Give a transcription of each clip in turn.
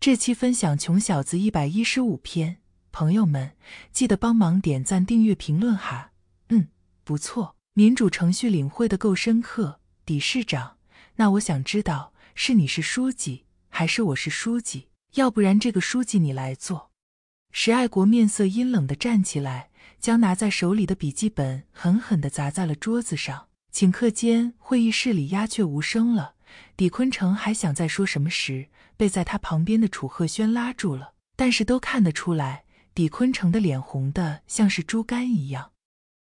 这期分享穷小子一百一十五篇，朋友们记得帮忙点赞、订阅、评论哈。嗯，不错，民主程序领会的够深刻，李市长。那我想知道，是你是书记，还是我是书记？要不然这个书记你来做。石爱国面色阴冷的站起来，将拿在手里的笔记本狠狠的砸在了桌子上。顷刻间，会议室里鸦雀无声了。李坤城还想再说什么时，被在他旁边的楚鹤轩拉住了。但是都看得出来，李坤城的脸红的像是猪肝一样。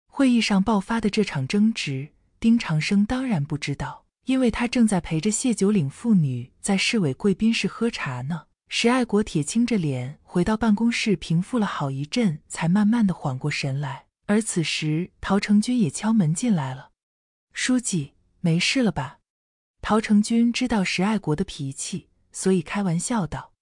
会议上爆发的这场争执，丁长生当然不知道，因为他正在陪着谢九岭父女在市委贵宾室喝茶呢。石爱国铁青着脸回到办公室，平复了好一阵，才慢慢的缓过神来。而此时，陶成军也敲门进来了。书记，没事了吧？陶成军知道石爱国的脾气，所以开玩笑道：“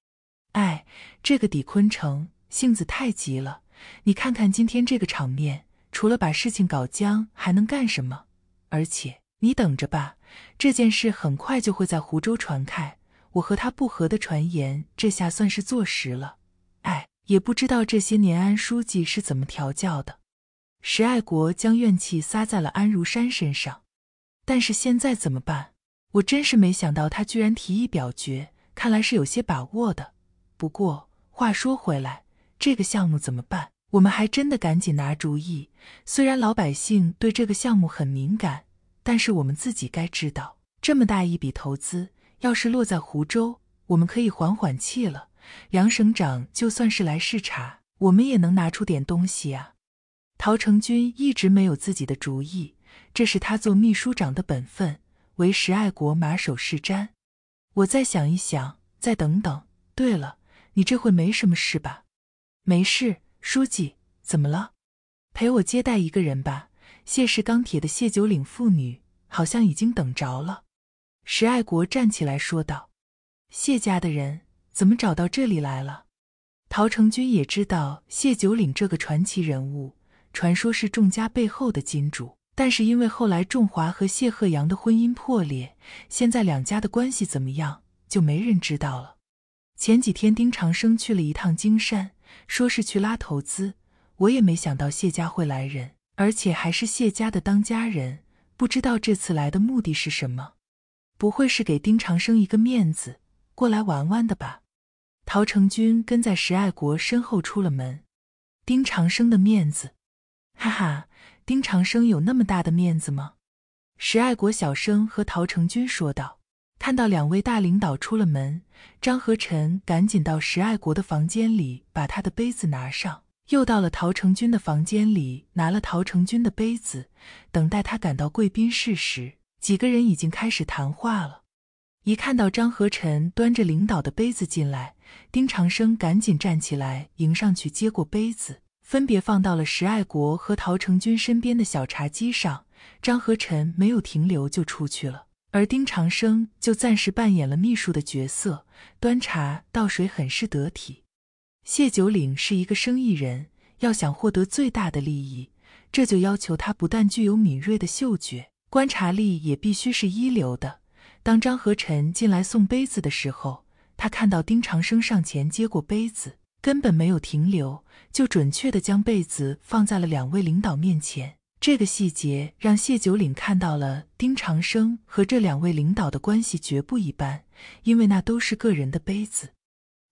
哎，这个李坤城性子太急了，你看看今天这个场面，除了把事情搞僵，还能干什么？而且你等着吧，这件事很快就会在湖州传开，我和他不和的传言，这下算是坐实了。哎，也不知道这些年安书记是怎么调教的。”石爱国将怨气撒在了安如山身上，但是现在怎么办？我真是没想到，他居然提议表决，看来是有些把握的。不过话说回来，这个项目怎么办？我们还真的赶紧拿主意。虽然老百姓对这个项目很敏感，但是我们自己该知道，这么大一笔投资，要是落在湖州，我们可以缓缓气了。梁省长就算是来视察，我们也能拿出点东西啊。陶成军一直没有自己的主意，这是他做秘书长的本分。为石爱国马首是瞻，我再想一想，再等等。对了，你这会没什么事吧？没事，书记，怎么了？陪我接待一个人吧。谢氏钢铁的谢九岭父女好像已经等着了。石爱国站起来说道：“谢家的人怎么找到这里来了？”陶成军也知道谢九岭这个传奇人物，传说是众家背后的金主。但是因为后来仲华和谢鹤阳的婚姻破裂，现在两家的关系怎么样，就没人知道了。前几天丁长生去了一趟金山，说是去拉投资。我也没想到谢家会来人，而且还是谢家的当家人，不知道这次来的目的是什么。不会是给丁长生一个面子，过来玩玩的吧？陶成军跟在石爱国身后出了门。丁长生的面子，哈哈。丁长生有那么大的面子吗？石爱国小声和陶成军说道。看到两位大领导出了门，张和臣赶紧到石爱国的房间里把他的杯子拿上，又到了陶成军的房间里拿了陶成军的杯子。等待他赶到贵宾室时，几个人已经开始谈话了。一看到张和臣端着领导的杯子进来，丁长生赶紧站起来迎上去接过杯子。分别放到了石爱国和陶成军身边的小茶几上。张和臣没有停留就出去了，而丁长生就暂时扮演了秘书的角色，端茶倒水很是得体。谢九岭是一个生意人，要想获得最大的利益，这就要求他不但具有敏锐的嗅觉，观察力也必须是一流的。当张和臣进来送杯子的时候，他看到丁长生上前接过杯子。根本没有停留，就准确的将被子放在了两位领导面前。这个细节让谢九岭看到了，丁长生和这两位领导的关系绝不一般，因为那都是个人的杯子。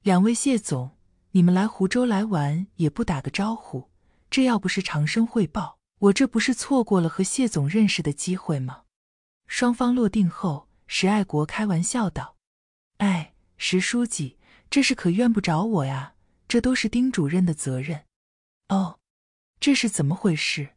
两位谢总，你们来湖州来玩也不打个招呼，这要不是长生汇报，我这不是错过了和谢总认识的机会吗？双方落定后，石爱国开玩笑道：“哎，石书记，这事可怨不着我呀。”这都是丁主任的责任，哦，这是怎么回事？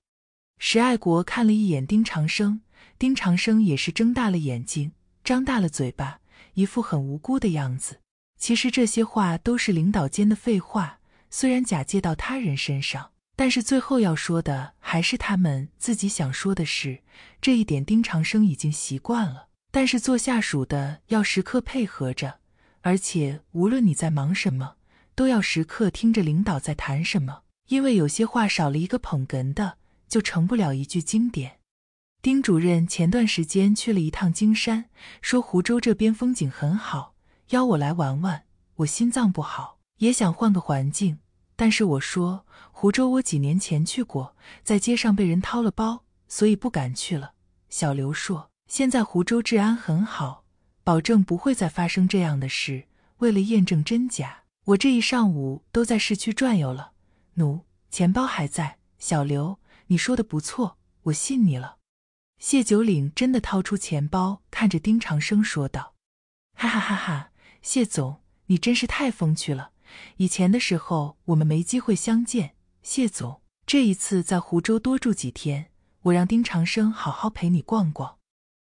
石爱国看了一眼丁长生，丁长生也是睁大了眼睛，张大了嘴巴，一副很无辜的样子。其实这些话都是领导间的废话，虽然假借到他人身上，但是最后要说的还是他们自己想说的是这一点。丁长生已经习惯了，但是做下属的要时刻配合着，而且无论你在忙什么。都要时刻听着领导在谈什么，因为有些话少了一个捧哏的，就成不了一句经典。丁主任前段时间去了一趟金山，说湖州这边风景很好，邀我来玩玩。我心脏不好，也想换个环境，但是我说湖州我几年前去过，在街上被人掏了包，所以不敢去了。小刘说，现在湖州治安很好，保证不会再发生这样的事。为了验证真假。我这一上午都在市区转悠了，奴钱包还在。小刘，你说的不错，我信你了。谢九岭真的掏出钱包，看着丁长生说道：“哈哈哈哈，谢总，你真是太风趣了。以前的时候我们没机会相见，谢总这一次在湖州多住几天，我让丁长生好好陪你逛逛。”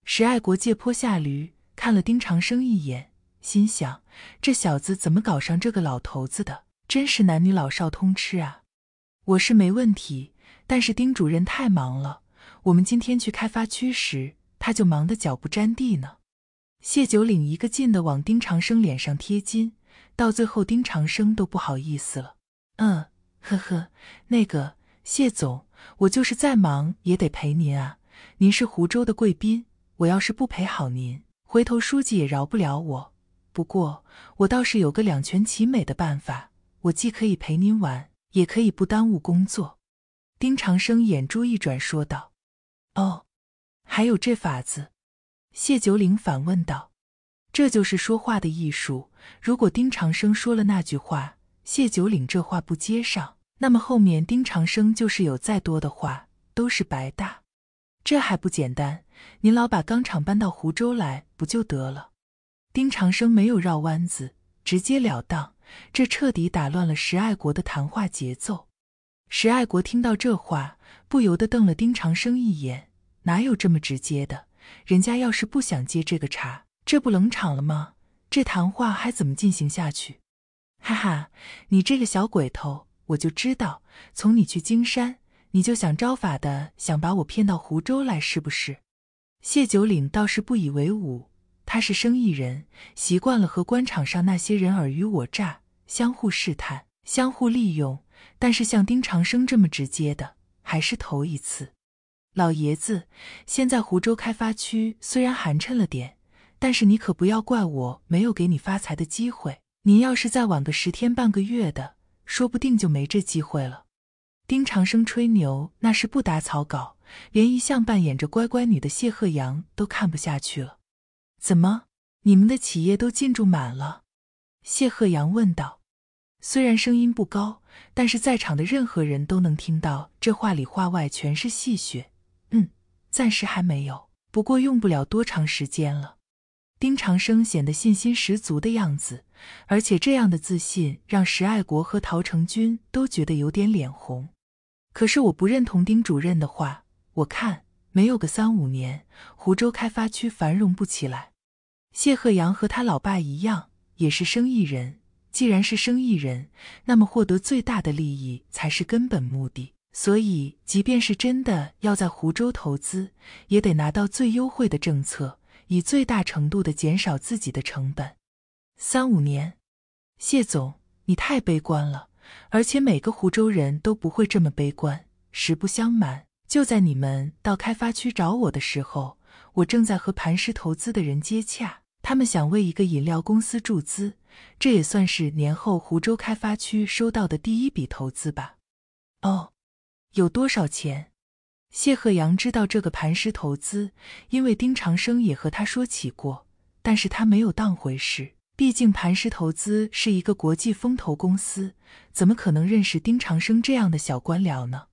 石爱国借坡下驴，看了丁长生一眼。心想，这小子怎么搞上这个老头子的？真是男女老少通吃啊！我是没问题，但是丁主任太忙了。我们今天去开发区时，他就忙得脚不沾地呢。谢九岭一个劲的往丁长生脸上贴金，到最后丁长生都不好意思了。嗯，呵呵，那个谢总，我就是再忙也得陪您啊。您是湖州的贵宾，我要是不陪好您，回头书记也饶不了我。不过，我倒是有个两全其美的办法，我既可以陪您玩，也可以不耽误工作。丁长生眼珠一转，说道：“哦，还有这法子？”谢九岭反问道：“这就是说话的艺术。如果丁长生说了那句话，谢九岭这话不接上，那么后面丁长生就是有再多的话都是白搭。这还不简单？您老把钢厂搬到湖州来不就得了？”丁长生没有绕弯子，直截了当，这彻底打乱了石爱国的谈话节奏。石爱国听到这话，不由得瞪了丁长生一眼：“哪有这么直接的？人家要是不想接这个茬，这不冷场了吗？这谈话还怎么进行下去？”哈哈，你这个小鬼头，我就知道，从你去金山，你就想招法的想把我骗到湖州来，是不是？谢九岭倒是不以为忤。他是生意人，习惯了和官场上那些人尔虞我诈、相互试探、相互利用。但是像丁长生这么直接的，还是头一次。老爷子，现在湖州开发区虽然寒碜了点，但是你可不要怪我没有给你发财的机会。您要是再晚个十天半个月的，说不定就没这机会了。丁长生吹牛那是不打草稿，连一向扮演着乖乖女的谢鹤阳都看不下去了。怎么，你们的企业都进驻满了？谢鹤阳问道。虽然声音不高，但是在场的任何人都能听到。这话里话外全是戏谑。嗯，暂时还没有，不过用不了多长时间了。丁长生显得信心十足的样子，而且这样的自信让石爱国和陶成军都觉得有点脸红。可是我不认同丁主任的话，我看没有个三五年，湖州开发区繁荣不起来。谢鹤阳和他老爸一样，也是生意人。既然是生意人，那么获得最大的利益才是根本目的。所以，即便是真的要在湖州投资，也得拿到最优惠的政策，以最大程度的减少自己的成本。三五年，谢总，你太悲观了。而且每个湖州人都不会这么悲观。实不相瞒，就在你们到开发区找我的时候，我正在和磐石投资的人接洽。他们想为一个饮料公司注资，这也算是年后湖州开发区收到的第一笔投资吧。哦，有多少钱？谢鹤阳知道这个磐石投资，因为丁长生也和他说起过，但是他没有当回事。毕竟磐石投资是一个国际风投公司，怎么可能认识丁长生这样的小官僚呢？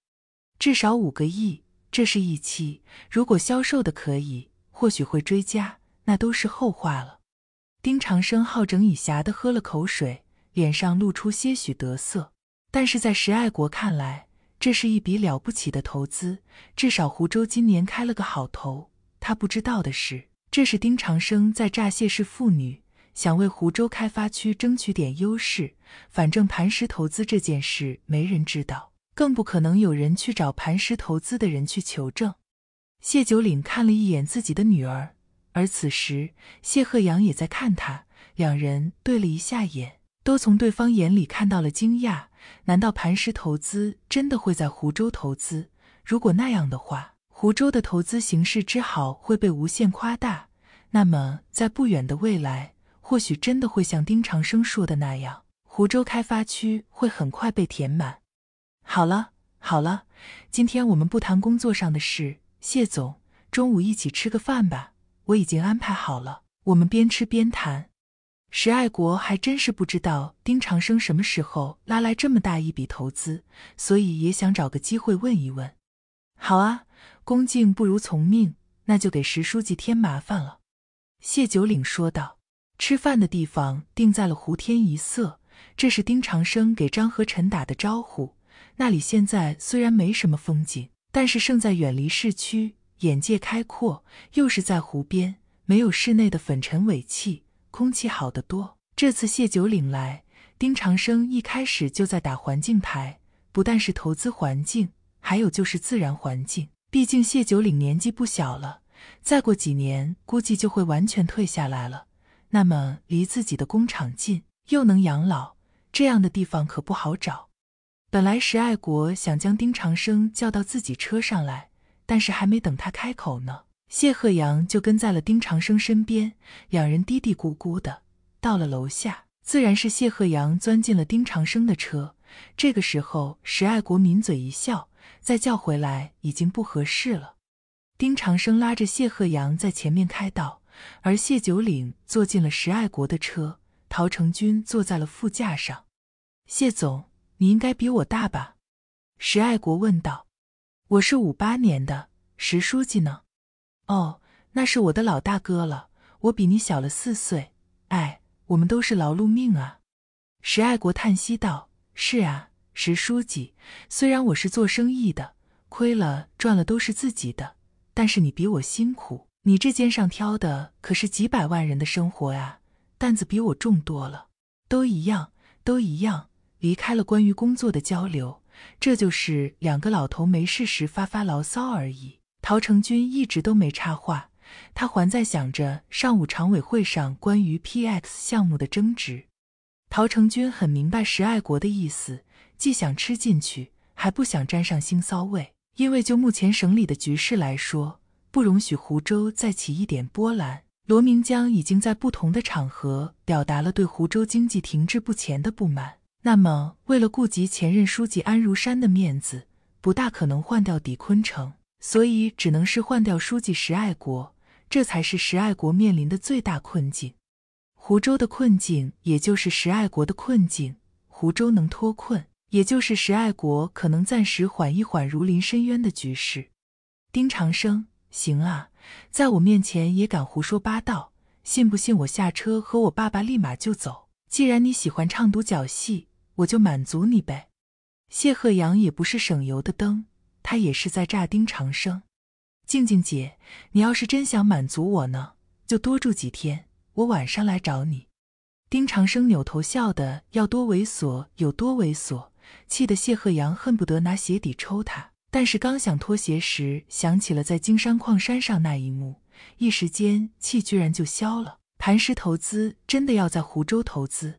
至少五个亿，这是一期。如果销售的可以，或许会追加。那都是后话了。丁长生好整以暇的喝了口水，脸上露出些许得色。但是在石爱国看来，这是一笔了不起的投资，至少湖州今年开了个好头。他不知道的是，这是丁长生在诈谢氏妇女，想为湖州开发区争取点优势。反正磐石投资这件事没人知道，更不可能有人去找磐石投资的人去求证。谢九岭看了一眼自己的女儿。而此时，谢鹤阳也在看他，两人对了一下眼，都从对方眼里看到了惊讶。难道磐石投资真的会在湖州投资？如果那样的话，湖州的投资形势之好会被无限夸大。那么，在不远的未来，或许真的会像丁长生说的那样，湖州开发区会很快被填满。好了，好了，今天我们不谈工作上的事，谢总，中午一起吃个饭吧。我已经安排好了，我们边吃边谈。石爱国还真是不知道丁长生什么时候拉来这么大一笔投资，所以也想找个机会问一问。好啊，恭敬不如从命，那就给石书记添麻烦了。谢九岭说道。吃饭的地方定在了湖天一色，这是丁长生给张和臣打的招呼。那里现在虽然没什么风景，但是胜在远离市区。眼界开阔，又是在湖边，没有室内的粉尘尾气，空气好得多。这次谢九岭来，丁长生一开始就在打环境牌，不但是投资环境，还有就是自然环境。毕竟谢九岭年纪不小了，再过几年估计就会完全退下来了。那么离自己的工厂近，又能养老，这样的地方可不好找。本来石爱国想将丁长生叫到自己车上来。但是还没等他开口呢，谢鹤阳就跟在了丁长生身边，两人嘀嘀咕咕的。到了楼下，自然是谢鹤阳钻进了丁长生的车。这个时候，石爱国抿嘴一笑，再叫回来已经不合适了。丁长生拉着谢鹤阳在前面开道，而谢九岭坐进了石爱国的车，陶成军坐在了副驾上。谢总，你应该比我大吧？石爱国问道。我是五八年的，石书记呢？哦，那是我的老大哥了，我比你小了四岁。哎，我们都是劳碌命啊！石爱国叹息道：“是啊，石书记，虽然我是做生意的，亏了赚了都是自己的，但是你比我辛苦，你这肩上挑的可是几百万人的生活啊，担子比我重多了。”都一样，都一样。离开了关于工作的交流。这就是两个老头没事时发发牢骚而已。陶成军一直都没插话，他还在想着上午常委会上关于 PX 项目的争执。陶成军很明白石爱国的意思，既想吃进去，还不想沾上腥骚味。因为就目前省里的局势来说，不容许湖州再起一点波澜。罗明江已经在不同的场合表达了对湖州经济停滞不前的不满。那么，为了顾及前任书记安如山的面子，不大可能换掉狄坤城，所以只能是换掉书记石爱国，这才是石爱国面临的最大困境。湖州的困境，也就是石爱国的困境。湖州能脱困，也就是石爱国可能暂时缓一缓如临深渊的局势。丁长生，行啊，在我面前也敢胡说八道，信不信我下车和我爸爸立马就走？既然你喜欢唱独角戏。我就满足你呗，谢鹤阳也不是省油的灯，他也是在诈丁长生。静静姐，你要是真想满足我呢，就多住几天，我晚上来找你。丁长生扭头笑的要多猥琐有多猥琐，气得谢鹤阳恨不得拿鞋底抽他。但是刚想脱鞋时，想起了在金山矿山上那一幕，一时间气居然就消了。磐石投资真的要在湖州投资？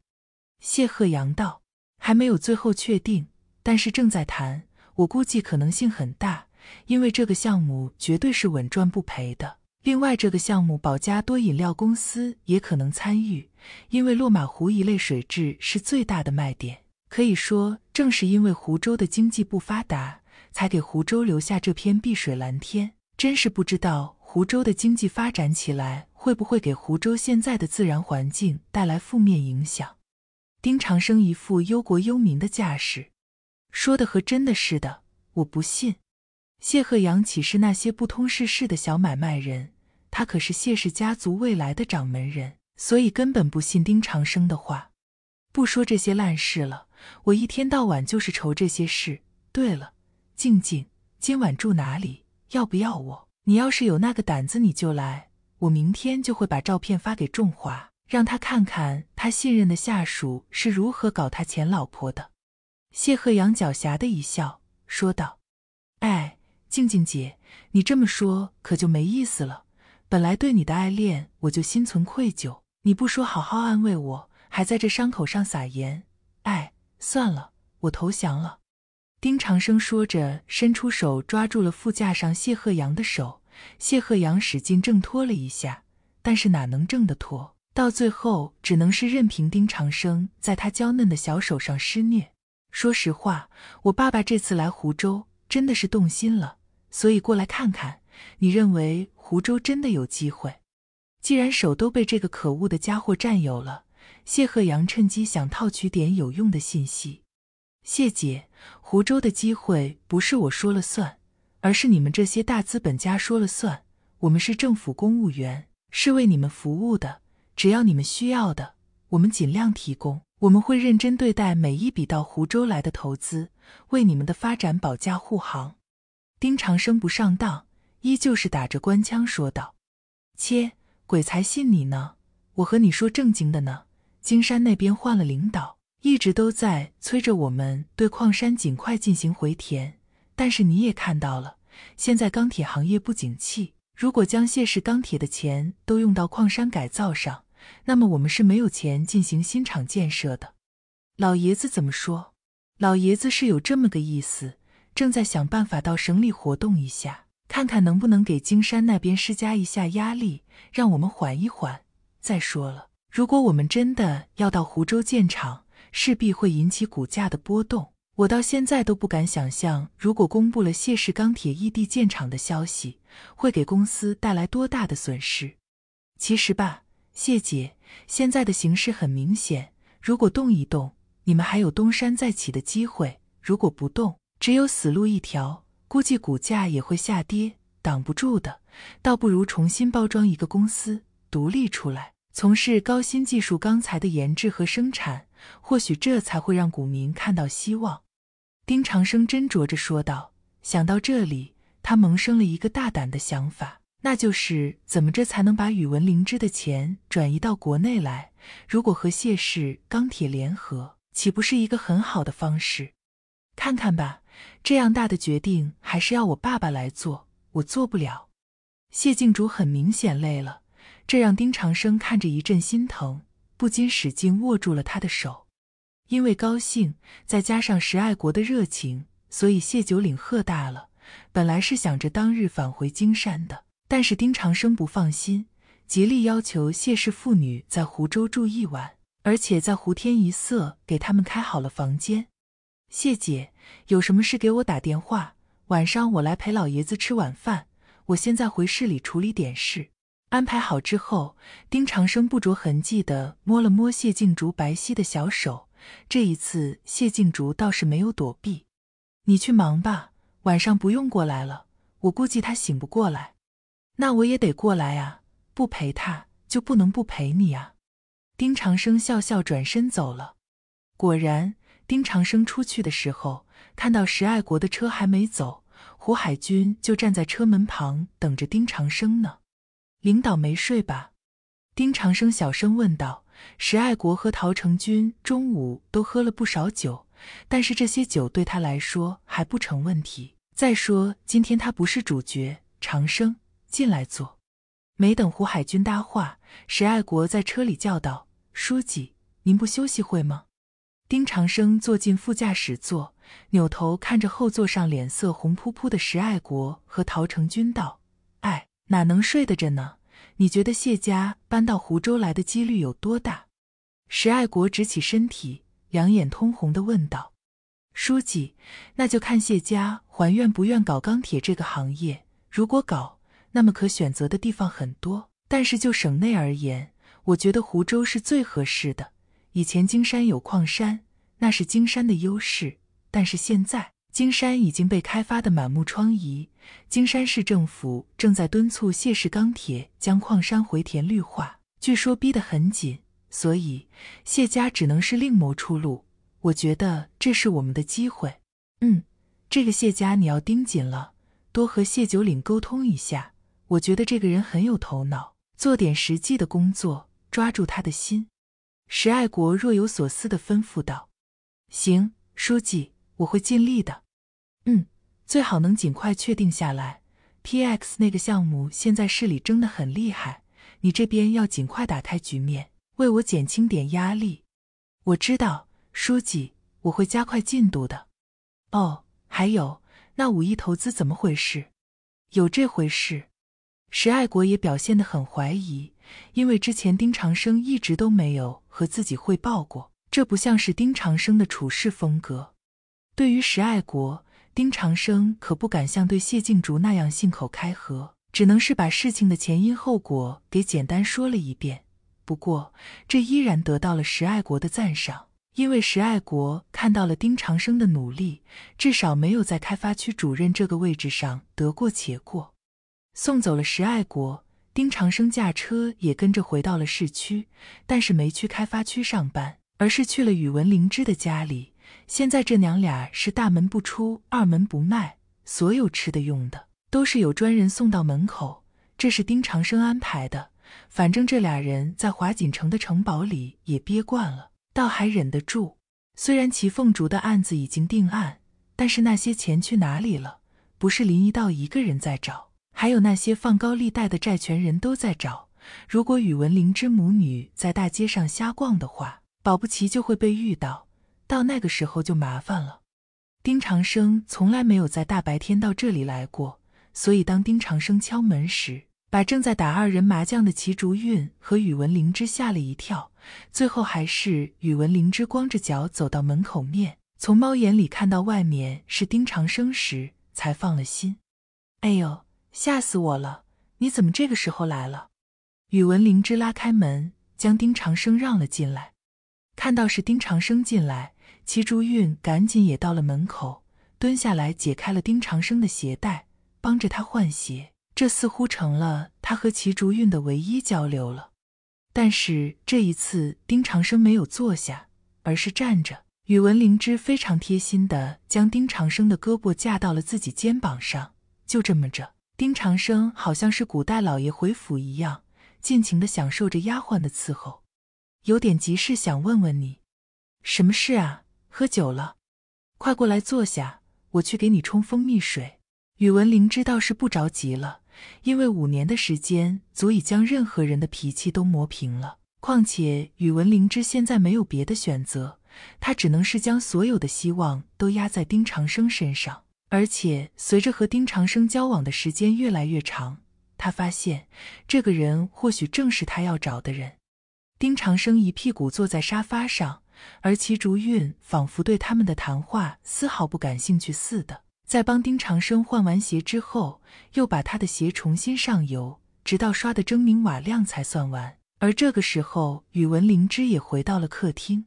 谢鹤阳道。还没有最后确定，但是正在谈，我估计可能性很大，因为这个项目绝对是稳赚不赔的。另外，这个项目保加多饮料公司也可能参与，因为落马湖一类水质是最大的卖点。可以说，正是因为湖州的经济不发达，才给湖州留下这片碧水蓝天。真是不知道湖州的经济发展起来，会不会给湖州现在的自然环境带来负面影响。丁长生一副忧国忧民的架势，说的和真的似的，我不信。谢鹤阳岂是那些不通世事的小买卖人？他可是谢氏家族未来的掌门人，所以根本不信丁长生的话。不说这些烂事了，我一天到晚就是愁这些事。对了，静静今晚住哪里？要不要我？你要是有那个胆子，你就来。我明天就会把照片发给仲华。让他看看他信任的下属是如何搞他前老婆的。谢鹤阳狡黠的一笑，说道：“哎，静静姐，你这么说可就没意思了。本来对你的爱恋我就心存愧疚，你不说好好安慰我，还在这伤口上撒盐。哎，算了，我投降了。”丁长生说着，伸出手抓住了副驾上谢鹤阳的手。谢鹤阳使劲挣脱了一下，但是哪能挣得脱？到最后，只能是任凭丁长生在他娇嫩的小手上施虐。说实话，我爸爸这次来湖州，真的是动心了，所以过来看看。你认为湖州真的有机会？既然手都被这个可恶的家伙占有了，谢鹤阳趁机想套取点有用的信息。谢姐，湖州的机会不是我说了算，而是你们这些大资本家说了算。我们是政府公务员，是为你们服务的。只要你们需要的，我们尽量提供。我们会认真对待每一笔到湖州来的投资，为你们的发展保驾护航。丁长生不上当，依旧是打着官腔说道：“切，鬼才信你呢！我和你说正经的呢。金山那边换了领导，一直都在催着我们对矿山尽快进行回填。但是你也看到了，现在钢铁行业不景气，如果将谢氏钢铁的钱都用到矿山改造上，”那么我们是没有钱进行新厂建设的。老爷子怎么说？老爷子是有这么个意思，正在想办法到省里活动一下，看看能不能给金山那边施加一下压力，让我们缓一缓。再说了，如果我们真的要到湖州建厂，势必会引起股价的波动。我到现在都不敢想象，如果公布了谢氏钢铁异地建厂的消息，会给公司带来多大的损失。其实吧。谢姐，现在的形势很明显，如果动一动，你们还有东山再起的机会；如果不动，只有死路一条。估计股价也会下跌，挡不住的。倒不如重新包装一个公司，独立出来，从事高新技术钢材的研制和生产，或许这才会让股民看到希望。”丁长生斟酌着说道。想到这里，他萌生了一个大胆的想法。那就是怎么着才能把宇文灵芝的钱转移到国内来？如果和谢氏钢铁联合，岂不是一个很好的方式？看看吧，这样大的决定还是要我爸爸来做，我做不了。谢静竹很明显累了，这让丁长生看着一阵心疼，不禁使劲握住了他的手。因为高兴，再加上石爱国的热情，所以谢九岭喝大了。本来是想着当日返回京山的。但是丁长生不放心，极力要求谢氏父女在湖州住一晚，而且在湖天一色给他们开好了房间。谢姐，有什么事给我打电话，晚上我来陪老爷子吃晚饭。我现在回市里处理点事。安排好之后，丁长生不着痕迹的摸了摸谢静竹白皙的小手。这一次谢静竹倒是没有躲避。你去忙吧，晚上不用过来了，我估计他醒不过来。那我也得过来啊，不陪他就不能不陪你啊。丁长生笑笑转身走了。果然，丁长生出去的时候看到石爱国的车还没走，胡海军就站在车门旁等着丁长生呢。领导没睡吧？丁长生小声问道。石爱国和陶成军中午都喝了不少酒，但是这些酒对他来说还不成问题。再说今天他不是主角，长生。进来坐，没等胡海军搭话，石爱国在车里叫道：“书记，您不休息会吗？”丁长生坐进副驾驶座，扭头看着后座上脸色红扑扑的石爱国和陶成军道：“哎，哪能睡得着呢？你觉得谢家搬到湖州来的几率有多大？”石爱国直起身体，两眼通红的问道：“书记，那就看谢家还愿不愿搞钢铁这个行业。如果搞，”那么可选择的地方很多，但是就省内而言，我觉得湖州是最合适的。以前金山有矿山，那是金山的优势，但是现在金山已经被开发的满目疮痍，金山市政府正在敦促谢氏钢铁将矿山回填绿化，据说逼得很紧，所以谢家只能是另谋出路。我觉得这是我们的机会。嗯，这个谢家你要盯紧了，多和谢九岭沟通一下。我觉得这个人很有头脑，做点实际的工作，抓住他的心。”石爱国若有所思地吩咐道：“行，书记，我会尽力的。嗯，最好能尽快确定下来。P X 那个项目现在市里争得很厉害，你这边要尽快打开局面，为我减轻点压力。我知道，书记，我会加快进度的。哦，还有那五亿投资怎么回事？有这回事。”石爱国也表现得很怀疑，因为之前丁长生一直都没有和自己汇报过，这不像是丁长生的处事风格。对于石爱国，丁长生可不敢像对谢静竹那样信口开河，只能是把事情的前因后果给简单说了一遍。不过，这依然得到了石爱国的赞赏，因为石爱国看到了丁长生的努力，至少没有在开发区主任这个位置上得过且过。送走了石爱国，丁长生驾车也跟着回到了市区，但是没去开发区上班，而是去了宇文灵芝的家里。现在这娘俩是大门不出，二门不迈，所有吃的用的都是有专人送到门口，这是丁长生安排的。反正这俩人在华锦城的城堡里也憋惯了，倒还忍得住。虽然齐凤竹的案子已经定案，但是那些钱去哪里了，不是林一道一个人在找。还有那些放高利贷的债权人都在找。如果宇文灵芝母女在大街上瞎逛的话，保不齐就会被遇到。到那个时候就麻烦了。丁长生从来没有在大白天到这里来过，所以当丁长生敲门时，把正在打二人麻将的齐竹韵和宇文灵芝吓了一跳。最后还是宇文灵芝光着脚走到门口面，从猫眼里看到外面是丁长生时，才放了心。哎呦！吓死我了！你怎么这个时候来了？宇文灵芝拉开门，将丁长生让了进来。看到是丁长生进来，齐竹韵赶紧也到了门口，蹲下来解开了丁长生的鞋带，帮着他换鞋。这似乎成了他和齐竹韵的唯一交流了。但是这一次，丁长生没有坐下，而是站着。宇文灵芝非常贴心的将丁长生的胳膊架到了自己肩膀上，就这么着。丁长生好像是古代老爷回府一样，尽情的享受着丫鬟的伺候。有点急事想问问你，什么事啊？喝酒了，快过来坐下，我去给你冲蜂蜜水。宇文灵芝倒是不着急了，因为五年的时间足以将任何人的脾气都磨平了。况且宇文灵芝现在没有别的选择，他只能是将所有的希望都压在丁长生身上。而且随着和丁长生交往的时间越来越长，他发现这个人或许正是他要找的人。丁长生一屁股坐在沙发上，而齐竹韵仿佛对他们的谈话丝毫不感兴趣似的，在帮丁长生换完鞋之后，又把他的鞋重新上油，直到刷得铮明瓦亮才算完。而这个时候，宇文灵芝也回到了客厅。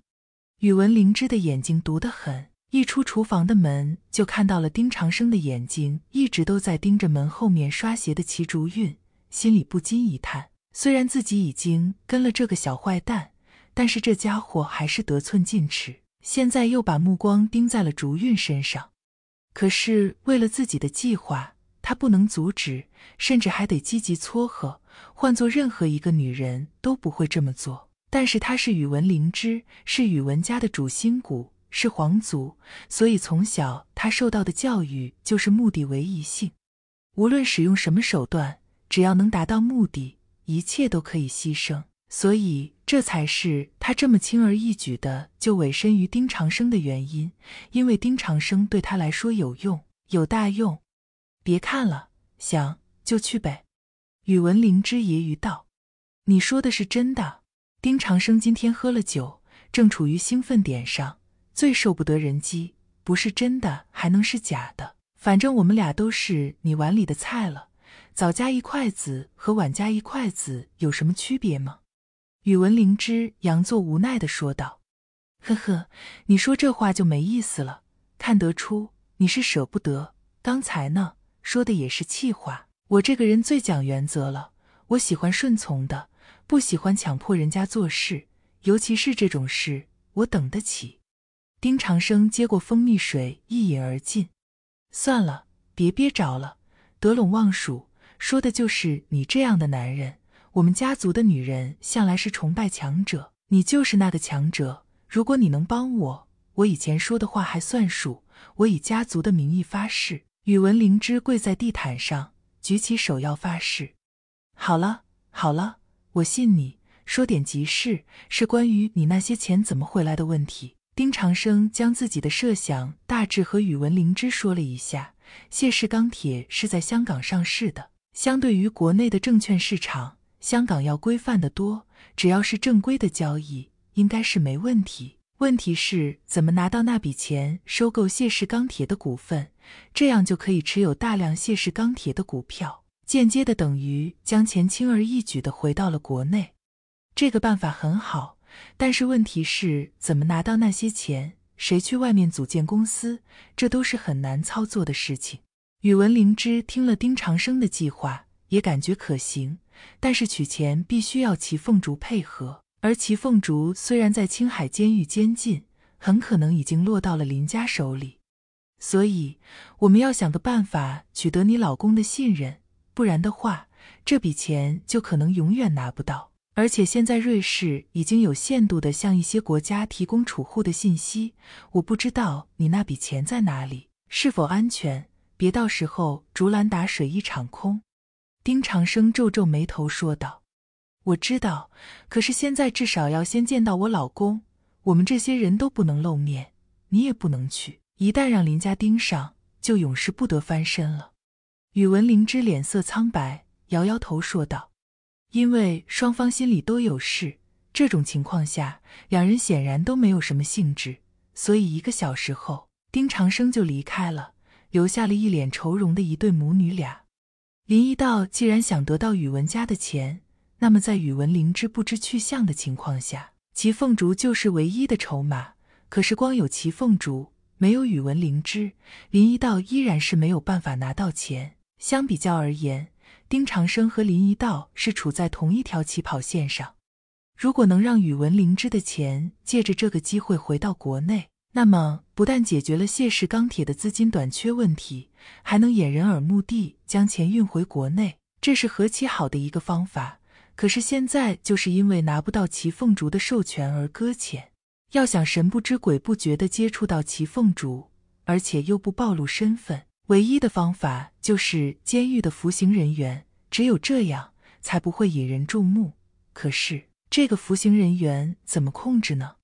宇文灵芝的眼睛毒得很。一出厨房的门，就看到了丁长生的眼睛一直都在盯着门后面刷鞋的齐竹韵，心里不禁一叹。虽然自己已经跟了这个小坏蛋，但是这家伙还是得寸进尺，现在又把目光盯在了竹韵身上。可是为了自己的计划，他不能阻止，甚至还得积极撮合。换做任何一个女人，都不会这么做，但是她是宇文灵芝，是宇文家的主心骨。是皇族，所以从小他受到的教育就是目的唯一性，无论使用什么手段，只要能达到目的，一切都可以牺牲。所以，这才是他这么轻而易举的就委身于丁长生的原因。因为丁长生对他来说有用，有大用。别看了，想就去呗。宇文灵之揶揄道：“你说的是真的？”丁长生今天喝了酒，正处于兴奋点上。最受不得人欺，不是真的还能是假的？反正我们俩都是你碗里的菜了，早加一筷子和晚加一筷子有什么区别吗？宇文灵芝佯作无奈地说道：“呵呵，你说这话就没意思了。看得出你是舍不得。刚才呢，说的也是气话。我这个人最讲原则了，我喜欢顺从的，不喜欢强迫人家做事，尤其是这种事，我等得起。”丁长生接过蜂蜜水，一饮而尽。算了，别憋着了。得陇望蜀，说的就是你这样的男人。我们家族的女人向来是崇拜强者，你就是那个强者。如果你能帮我，我以前说的话还算数。我以家族的名义发誓。宇文灵芝跪在地毯上，举起手要发誓。好了，好了，我信你。说点急事，是关于你那些钱怎么回来的问题。丁长生将自己的设想大致和宇文灵芝说了一下。谢氏钢铁是在香港上市的，相对于国内的证券市场，香港要规范得多。只要是正规的交易，应该是没问题。问题是怎么拿到那笔钱，收购谢氏钢铁的股份，这样就可以持有大量谢氏钢铁的股票，间接的等于将钱轻而易举的回到了国内。这个办法很好。但是问题是怎么拿到那些钱？谁去外面组建公司？这都是很难操作的事情。宇文灵芝听了丁长生的计划，也感觉可行。但是取钱必须要齐凤竹配合，而齐凤竹虽然在青海监狱监禁，很可能已经落到了林家手里。所以我们要想个办法取得你老公的信任，不然的话，这笔钱就可能永远拿不到。而且现在瑞士已经有限度的向一些国家提供储户的信息。我不知道你那笔钱在哪里，是否安全？别到时候竹篮打水一场空。”丁长生皱皱眉头说道：“我知道，可是现在至少要先见到我老公。我们这些人都不能露面，你也不能去。一旦让林家盯上，就永世不得翻身了。”宇文灵芝脸色苍白，摇摇头说道。因为双方心里都有事，这种情况下，两人显然都没有什么兴致，所以一个小时后，丁长生就离开了，留下了一脸愁容的一对母女俩。林一道既然想得到宇文家的钱，那么在宇文灵芝不知去向的情况下，齐凤竹就是唯一的筹码。可是光有齐凤竹，没有宇文灵芝，林一道依然是没有办法拿到钱。相比较而言，丁长生和林一道是处在同一条起跑线上。如果能让宇文灵芝的钱借着这个机会回到国内，那么不但解决了谢氏钢铁的资金短缺问题，还能掩人耳目的将钱运回国内。这是何其好的一个方法！可是现在就是因为拿不到齐凤竹的授权而搁浅。要想神不知鬼不觉地接触到齐凤竹，而且又不暴露身份。唯一的方法就是监狱的服刑人员，只有这样才不会引人注目。可是这个服刑人员怎么控制呢？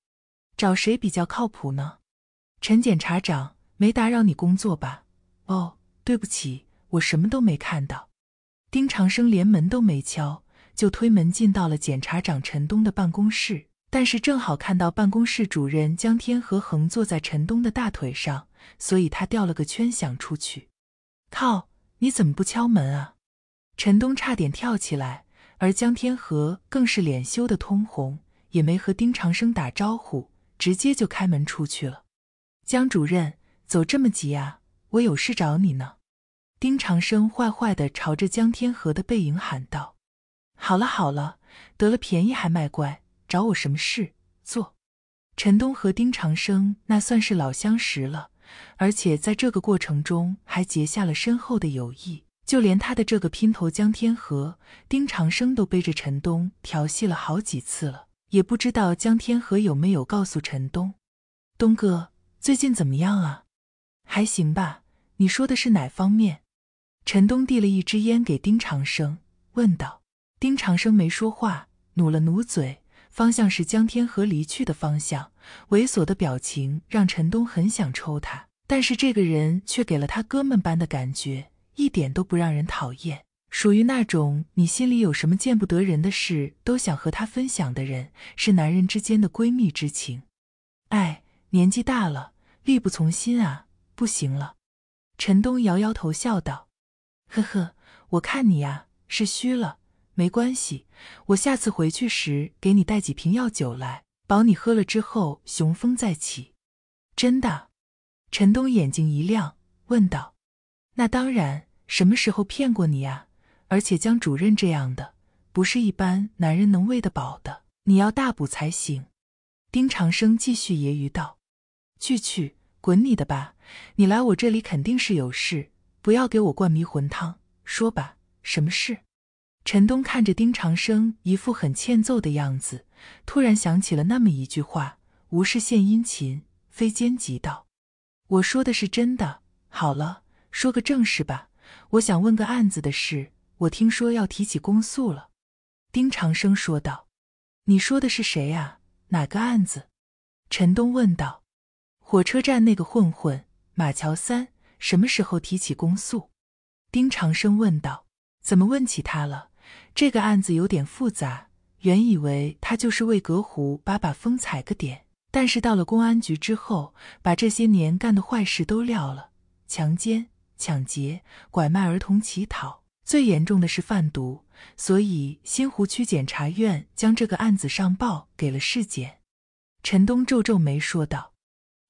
找谁比较靠谱呢？陈检察长，没打扰你工作吧？哦，对不起，我什么都没看到。丁长生连门都没敲，就推门进到了检察长陈东的办公室。但是正好看到办公室主任江天河横坐在陈东的大腿上，所以他掉了个圈想出去。靠！你怎么不敲门啊？陈东差点跳起来，而江天河更是脸羞得通红，也没和丁长生打招呼，直接就开门出去了。江主任走这么急啊？我有事找你呢。丁长生坏坏的朝着江天河的背影喊道：“好了好了，得了便宜还卖乖。”找我什么事？坐。陈东和丁长生那算是老相识了，而且在这个过程中还结下了深厚的友谊。就连他的这个姘头江天河，丁长生都背着陈东调戏了好几次了，也不知道江天河有没有告诉陈东。东哥，最近怎么样啊？还行吧。你说的是哪方面？陈东递了一支烟给丁长生，问道。丁长生没说话，努了努嘴。方向是江天河离去的方向，猥琐的表情让陈东很想抽他，但是这个人却给了他哥们般的感觉，一点都不让人讨厌，属于那种你心里有什么见不得人的事都想和他分享的人，是男人之间的闺蜜之情。哎，年纪大了，力不从心啊，不行了。陈东摇摇头笑道：“呵呵，我看你呀，是虚了。”没关系，我下次回去时给你带几瓶药酒来，保你喝了之后雄风再起。真的？陈东眼睛一亮，问道：“那当然，什么时候骗过你啊？而且江主任这样的，不是一般男人能喂得饱的，你要大补才行。”丁长生继续揶揄道：“去去，滚你的吧！你来我这里肯定是有事，不要给我灌迷魂汤。说吧，什么事？”陈东看着丁长生一副很欠揍的样子，突然想起了那么一句话：“无事献殷勤，非奸即盗。”我说的是真的。好了，说个正事吧，我想问个案子的事。我听说要提起公诉了。”丁长生说道。“你说的是谁啊？哪个案子？”陈东问道。“火车站那个混混马乔三，什么时候提起公诉？”丁长生问道。“怎么问起他了？”这个案子有点复杂，原以为他就是为葛湖把把风踩个点，但是到了公安局之后，把这些年干的坏事都撂了：强奸、抢劫、拐卖儿童、乞讨，最严重的是贩毒。所以新湖区检察院将这个案子上报给了市检。陈东皱皱眉说道：“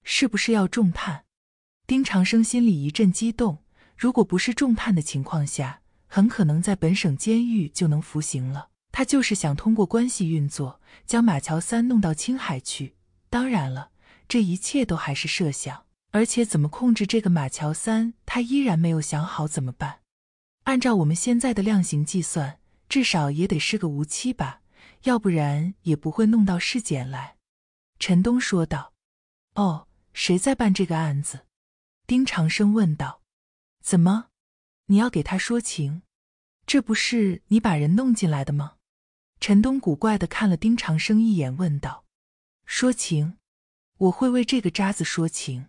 是不是要重判？”丁长生心里一阵激动。如果不是重判的情况下。很可能在本省监狱就能服刑了。他就是想通过关系运作，将马乔三弄到青海去。当然了，这一切都还是设想，而且怎么控制这个马乔三，他依然没有想好怎么办。按照我们现在的量刑计算，至少也得是个无期吧，要不然也不会弄到尸检来。陈东说道。“哦，谁在办这个案子？”丁长生问道。“怎么？”你要给他说情，这不是你把人弄进来的吗？陈东古怪的看了丁长生一眼，问道：“说情？我会为这个渣子说情？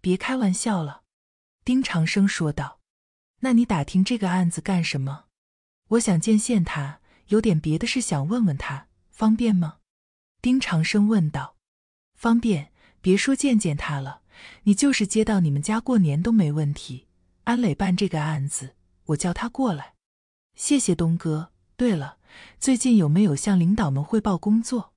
别开玩笑了。”丁长生说道：“那你打听这个案子干什么？我想见见他，有点别的事想问问他，方便吗？”丁长生问道：“方便？别说见见他了，你就是接到你们家过年都没问题。”安磊办这个案子，我叫他过来。谢谢东哥。对了，最近有没有向领导们汇报工作？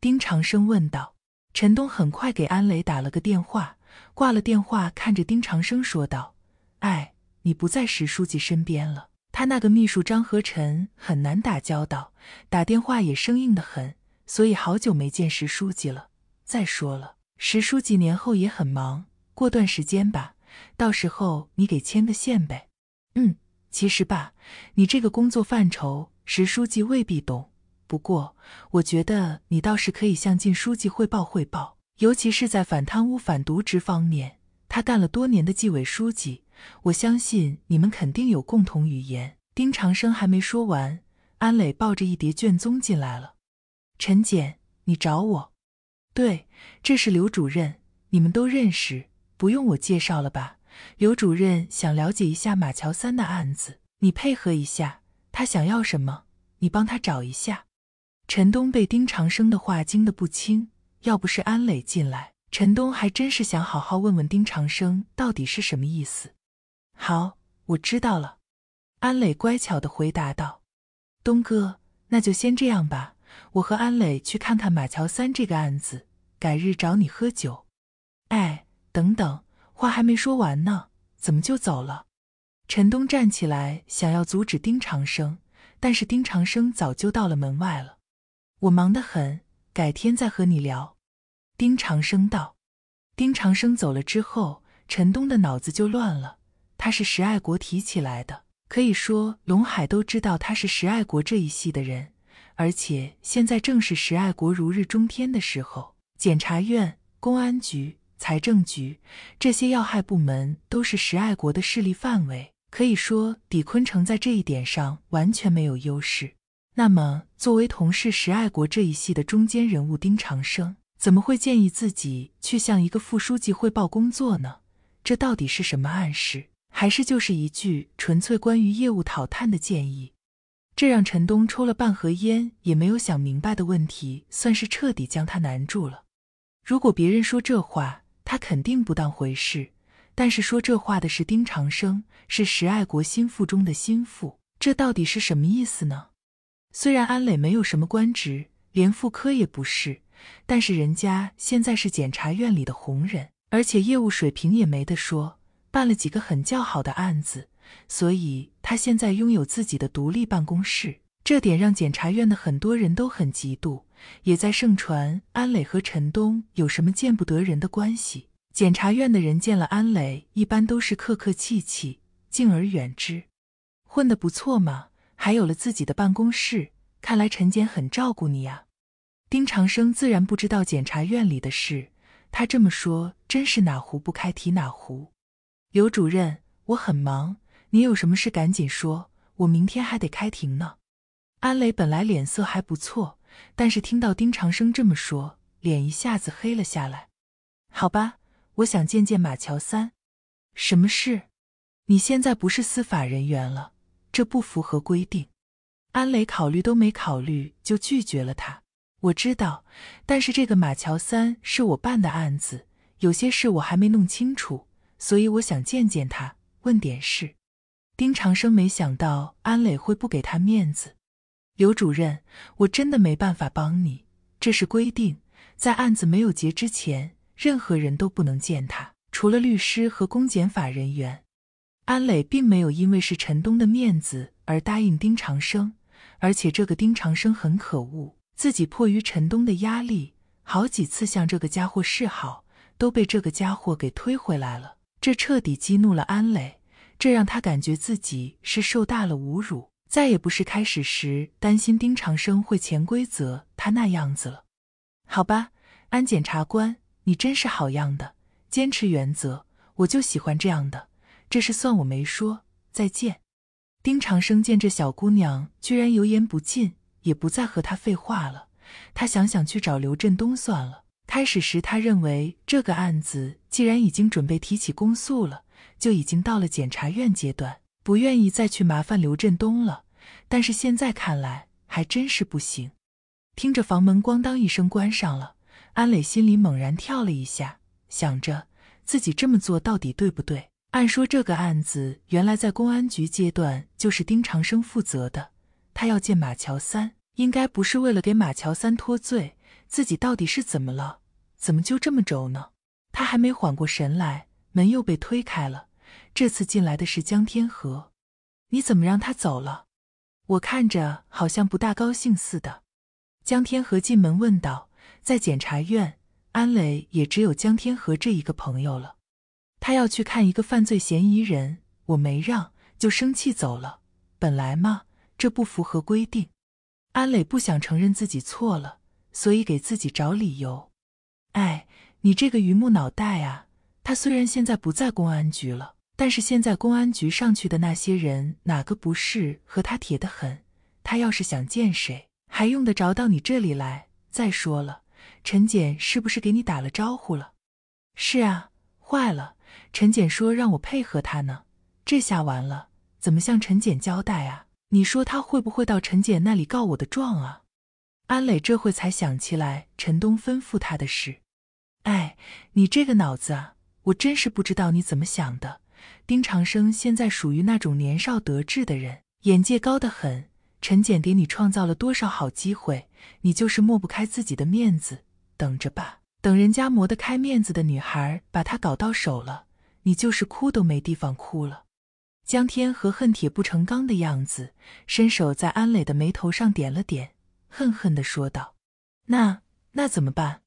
丁长生问道。陈东很快给安磊打了个电话，挂了电话，看着丁长生说道：“哎，你不在石书记身边了，他那个秘书张和臣很难打交道，打电话也生硬的很，所以好久没见石书记了。再说了，石书记年后也很忙，过段时间吧。”到时候你给牵个线呗。嗯，其实吧，你这个工作范畴，石书记未必懂。不过，我觉得你倒是可以向靳书记汇报汇报，尤其是在反贪污、反渎职方面，他干了多年的纪委书记，我相信你们肯定有共同语言。丁长生还没说完，安磊抱着一叠卷宗进来了。陈简，你找我。对，这是刘主任，你们都认识。不用我介绍了吧？刘主任想了解一下马乔三的案子，你配合一下。他想要什么，你帮他找一下。陈东被丁长生的话惊得不轻，要不是安磊进来，陈东还真是想好好问问丁长生到底是什么意思。好，我知道了。安磊乖巧的回答道：“东哥，那就先这样吧。我和安磊去看看马乔三这个案子，改日找你喝酒。”哎。等等，话还没说完呢，怎么就走了？陈东站起来想要阻止丁长生，但是丁长生早就到了门外了。我忙得很，改天再和你聊。丁长生道。丁长生走了之后，陈东的脑子就乱了。他是石爱国提起来的，可以说龙海都知道他是石爱国这一系的人，而且现在正是石爱国如日中天的时候，检察院、公安局。财政局这些要害部门都是石爱国的势力范围，可以说，李坤城在这一点上完全没有优势。那么，作为同事石爱国这一系的中间人物，丁长生怎么会建议自己去向一个副书记汇报工作呢？这到底是什么暗示，还是就是一句纯粹关于业务讨探的建议？这让陈东抽了半盒烟也没有想明白的问题，算是彻底将他难住了。如果别人说这话，他肯定不当回事，但是说这话的是丁长生，是石爱国心腹中的心腹，这到底是什么意思呢？虽然安磊没有什么官职，连副科也不是，但是人家现在是检察院里的红人，而且业务水平也没得说，办了几个很叫好的案子，所以他现在拥有自己的独立办公室，这点让检察院的很多人都很嫉妒。也在盛传安磊和陈东有什么见不得人的关系。检察院的人见了安磊，一般都是客客气气，敬而远之。混得不错嘛，还有了自己的办公室。看来陈检很照顾你啊。丁长生自然不知道检察院里的事，他这么说真是哪壶不开提哪壶。刘主任，我很忙，你有什么事赶紧说，我明天还得开庭呢。安磊本来脸色还不错。但是听到丁长生这么说，脸一下子黑了下来。好吧，我想见见马乔三，什么事？你现在不是司法人员了，这不符合规定。安磊考虑都没考虑就拒绝了他。我知道，但是这个马乔三是我办的案子，有些事我还没弄清楚，所以我想见见他，问点事。丁长生没想到安磊会不给他面子。刘主任，我真的没办法帮你。这是规定，在案子没有结之前，任何人都不能见他，除了律师和公检法人员。安磊并没有因为是陈东的面子而答应丁长生，而且这个丁长生很可恶，自己迫于陈东的压力，好几次向这个家伙示好，都被这个家伙给推回来了，这彻底激怒了安磊，这让他感觉自己是受大了侮辱。再也不是开始时担心丁长生会潜规则他那样子了，好吧，安检察官，你真是好样的，坚持原则，我就喜欢这样的。这事算我没说再见。丁长生见这小姑娘居然油盐不进，也不再和他废话了。他想想去找刘振东算了。开始时他认为这个案子既然已经准备提起公诉了，就已经到了检察院阶段。不愿意再去麻烦刘振东了，但是现在看来还真是不行。听着房门咣当一声关上了，安磊心里猛然跳了一下，想着自己这么做到底对不对？按说这个案子原来在公安局阶段就是丁长生负责的，他要见马乔三，应该不是为了给马乔三脱罪。自己到底是怎么了？怎么就这么轴呢？他还没缓过神来，门又被推开了。这次进来的是江天河，你怎么让他走了？我看着好像不大高兴似的。江天河进门问道：“在检察院，安磊也只有江天河这一个朋友了。他要去看一个犯罪嫌疑人，我没让，就生气走了。本来嘛，这不符合规定。安磊不想承认自己错了，所以给自己找理由。哎，你这个榆木脑袋啊！他虽然现在不在公安局了。”但是现在公安局上去的那些人，哪个不是和他铁得很？他要是想见谁，还用得着到你这里来？再说了，陈简是不是给你打了招呼了？是啊，坏了！陈简说让我配合他呢，这下完了，怎么向陈简交代啊？你说他会不会到陈简那里告我的状啊？安磊这会才想起来陈东吩咐他的事。哎，你这个脑子啊，我真是不知道你怎么想的。丁长生现在属于那种年少得志的人，眼界高得很。陈简给你创造了多少好机会，你就是抹不开自己的面子，等着吧。等人家磨得开面子的女孩把他搞到手了，你就是哭都没地方哭了。江天河恨铁不成钢的样子，伸手在安磊的眉头上点了点，恨恨地说道：“那那怎么办？”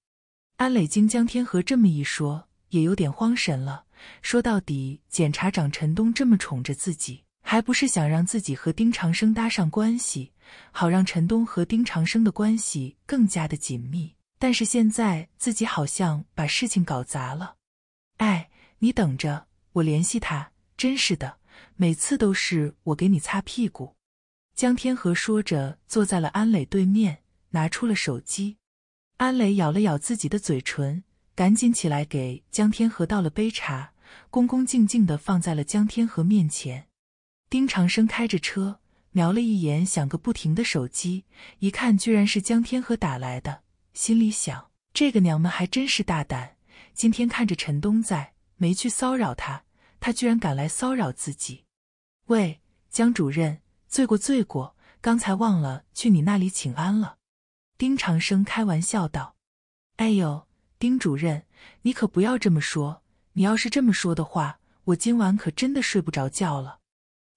安磊经江天河这么一说，也有点慌神了。说到底，检察长陈东这么宠着自己，还不是想让自己和丁长生搭上关系，好让陈东和丁长生的关系更加的紧密。但是现在自己好像把事情搞砸了，哎，你等着，我联系他。真是的，每次都是我给你擦屁股。江天河说着，坐在了安磊对面，拿出了手机。安磊咬了咬自己的嘴唇。赶紧起来，给江天河倒了杯茶，恭恭敬敬的放在了江天河面前。丁长生开着车，瞄了一眼响个不停的手机，一看居然是江天河打来的，心里想：这个娘们还真是大胆。今天看着陈东在，没去骚扰他，他居然敢来骚扰自己。喂，江主任，罪过罪过，刚才忘了去你那里请安了。丁长生开玩笑道：“哎呦。”丁主任，你可不要这么说。你要是这么说的话，我今晚可真的睡不着觉了。”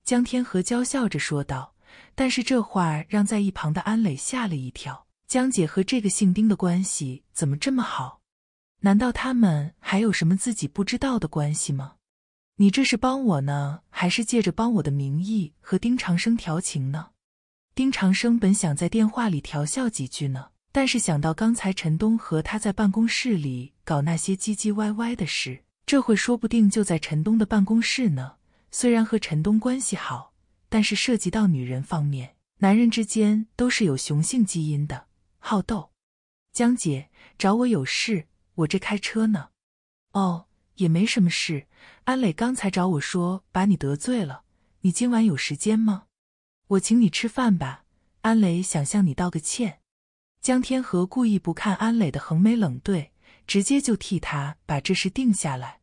江天河娇笑着说道。但是这话让在一旁的安磊吓了一跳。江姐和这个姓丁的关系怎么这么好？难道他们还有什么自己不知道的关系吗？你这是帮我呢，还是借着帮我的名义和丁长生调情呢？丁长生本想在电话里调笑几句呢。但是想到刚才陈东和他在办公室里搞那些唧唧歪歪的事，这会说不定就在陈东的办公室呢。虽然和陈东关系好，但是涉及到女人方面，男人之间都是有雄性基因的，好斗。江姐找我有事，我这开车呢。哦，也没什么事。安磊刚才找我说把你得罪了，你今晚有时间吗？我请你吃饭吧。安磊想向你道个歉。江天河故意不看安磊的横眉冷对，直接就替他把这事定下来。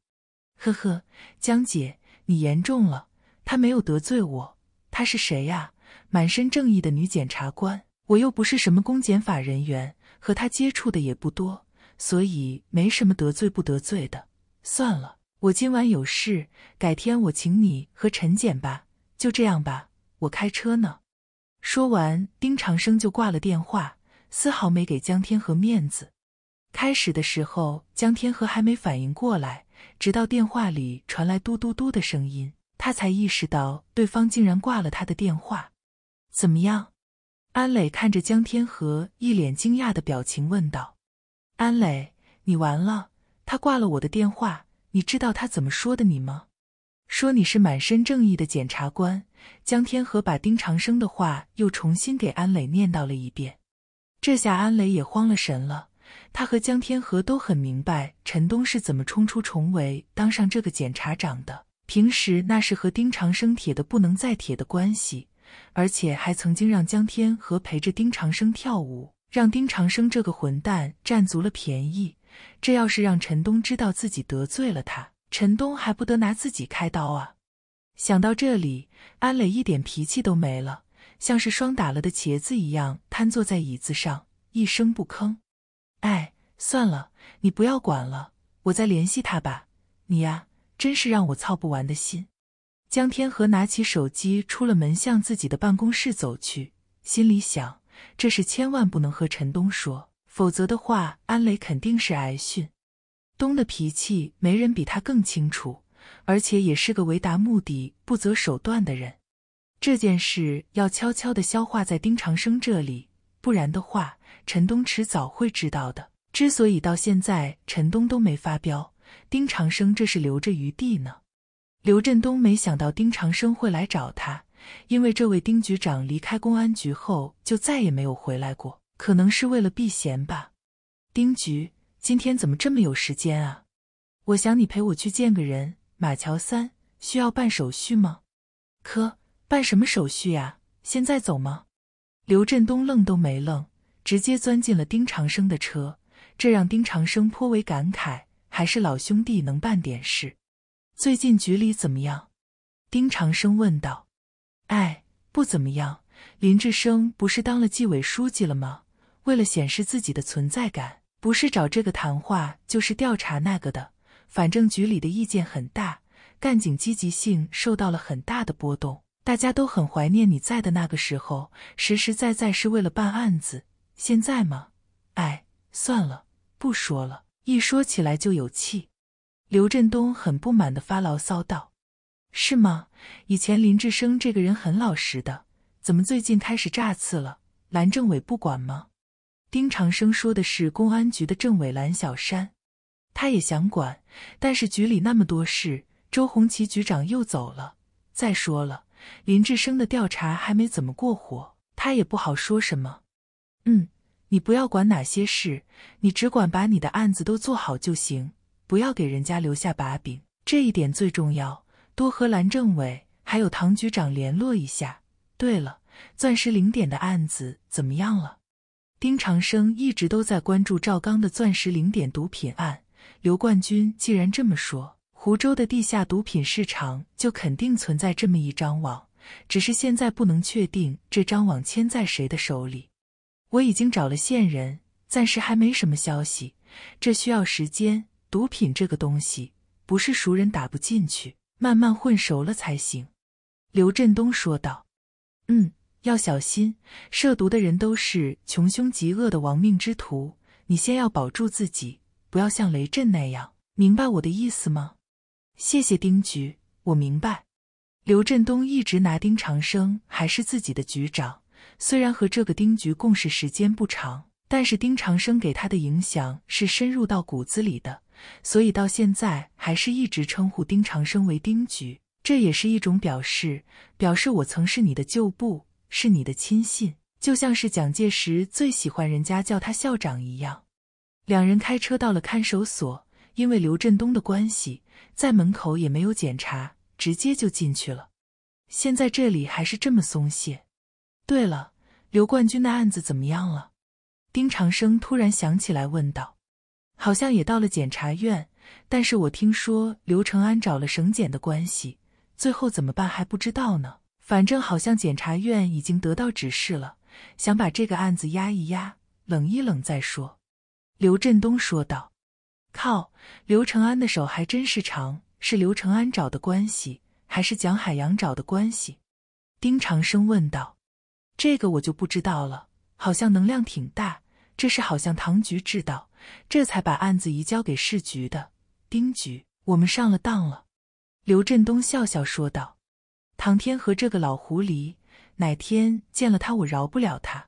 呵呵，江姐，你言重了，他没有得罪我。他是谁呀？满身正义的女检察官，我又不是什么公检法人员，和他接触的也不多，所以没什么得罪不得罪的。算了，我今晚有事，改天我请你和陈检吧。就这样吧，我开车呢。说完，丁长生就挂了电话。丝毫没给江天和面子。开始的时候，江天和还没反应过来，直到电话里传来嘟嘟嘟的声音，他才意识到对方竟然挂了他的电话。怎么样？安磊看着江天和一脸惊讶的表情问道：“安磊，你完了！他挂了我的电话，你知道他怎么说的你吗？说你是满身正义的检察官。”江天河把丁长生的话又重新给安磊念叨了一遍。这下安磊也慌了神了，他和江天河都很明白陈东是怎么冲出重围当上这个检察长的。平时那是和丁长生铁的不能再铁的关系，而且还曾经让江天河陪着丁长生跳舞，让丁长生这个混蛋占足了便宜。这要是让陈东知道自己得罪了他，陈东还不得拿自己开刀啊？想到这里，安磊一点脾气都没了。像是霜打了的茄子一样瘫坐在椅子上，一声不吭。哎，算了，你不要管了，我再联系他吧。你呀，真是让我操不完的心。江天河拿起手机，出了门，向自己的办公室走去，心里想：这事千万不能和陈东说，否则的话，安磊肯定是挨训。东的脾气，没人比他更清楚，而且也是个为达目的不择手段的人。这件事要悄悄地消化在丁长生这里，不然的话，陈东迟早会知道的。之所以到现在陈东都没发飙，丁长生这是留着余地呢。刘振东没想到丁长生会来找他，因为这位丁局长离开公安局后就再也没有回来过，可能是为了避嫌吧。丁局，今天怎么这么有时间啊？我想你陪我去见个人，马乔三，需要办手续吗？可。办什么手续呀？现在走吗？刘振东愣都没愣，直接钻进了丁长生的车。这让丁长生颇为感慨：还是老兄弟能办点事。最近局里怎么样？丁长生问道。哎，不怎么样。林志生不是当了纪委书记了吗？为了显示自己的存在感，不是找这个谈话，就是调查那个的。反正局里的意见很大，干警积极性受到了很大的波动。大家都很怀念你在的那个时候，实实在在是为了办案子。现在吗？哎，算了，不说了，一说起来就有气。刘振东很不满的发牢骚道：“是吗？以前林志生这个人很老实的，怎么最近开始炸刺了？蓝政委不管吗？”丁长生说的是公安局的政委蓝小山，他也想管，但是局里那么多事，周红旗局长又走了。再说了。林志生的调查还没怎么过火，他也不好说什么。嗯，你不要管哪些事，你只管把你的案子都做好就行，不要给人家留下把柄，这一点最重要。多和蓝政委还有唐局长联络一下。对了，钻石零点的案子怎么样了？丁长生一直都在关注赵刚的钻石零点毒品案。刘冠军既然这么说。湖州的地下毒品市场就肯定存在这么一张网，只是现在不能确定这张网牵在谁的手里。我已经找了线人，暂时还没什么消息，这需要时间。毒品这个东西，不是熟人打不进去，慢慢混熟了才行。”刘振东说道。“嗯，要小心，涉毒的人都是穷凶极恶的亡命之徒，你先要保住自己，不要像雷震那样，明白我的意思吗？”谢谢丁局，我明白。刘振东一直拿丁长生还是自己的局长，虽然和这个丁局共事时间不长，但是丁长生给他的影响是深入到骨子里的，所以到现在还是一直称呼丁长生为丁局，这也是一种表示，表示我曾是你的旧部，是你的亲信，就像是蒋介石最喜欢人家叫他校长一样。两人开车到了看守所。因为刘振东的关系，在门口也没有检查，直接就进去了。现在这里还是这么松懈。对了，刘冠军的案子怎么样了？丁长生突然想起来问道。好像也到了检察院，但是我听说刘成安找了省检的关系，最后怎么办还不知道呢。反正好像检察院已经得到指示了，想把这个案子压一压，冷一冷再说。刘振东说道。靠，刘成安的手还真是长，是刘成安找的关系，还是蒋海洋找的关系？丁长生问道。这个我就不知道了，好像能量挺大，这事好像唐局知道，这才把案子移交给市局的。丁局，我们上了当了。刘振东笑笑说道。唐天和这个老狐狸，哪天见了他，我饶不了他。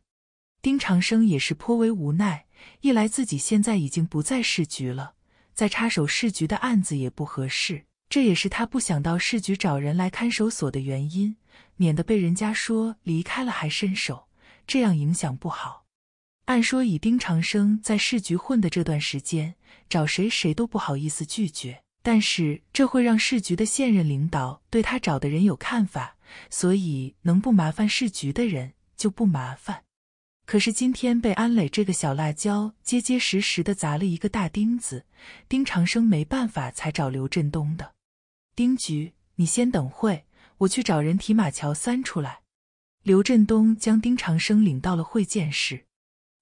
丁长生也是颇为无奈，一来自己现在已经不在市局了。再插手市局的案子也不合适，这也是他不想到市局找人来看守所的原因，免得被人家说离开了还伸手，这样影响不好。按说以丁长生在市局混的这段时间，找谁谁都不好意思拒绝，但是这会让市局的现任领导对他找的人有看法，所以能不麻烦市局的人就不麻烦。可是今天被安磊这个小辣椒结结实实的砸了一个大钉子，丁长生没办法才找刘振东的。丁局，你先等会，我去找人提马乔三出来。刘振东将丁长生领到了会见室。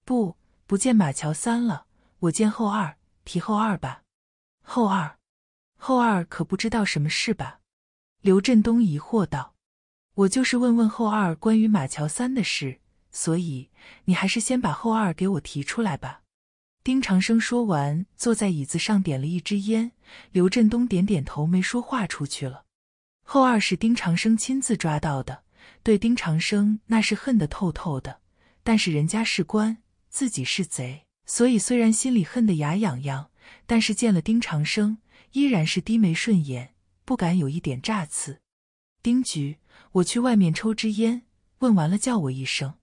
不，不见马乔三了，我见后二，提后二吧。后二，后二可不知道什么事吧？刘振东疑惑道。我就是问问后二关于马乔三的事。所以你还是先把后二给我提出来吧。丁长生说完，坐在椅子上点了一支烟。刘振东点点头，没说话，出去了。后二是丁长生亲自抓到的，对丁长生那是恨得透透的。但是人家是官，自己是贼，所以虽然心里恨得牙痒痒，但是见了丁长生依然是低眉顺眼，不敢有一点诈刺。丁局，我去外面抽支烟，问完了叫我一声。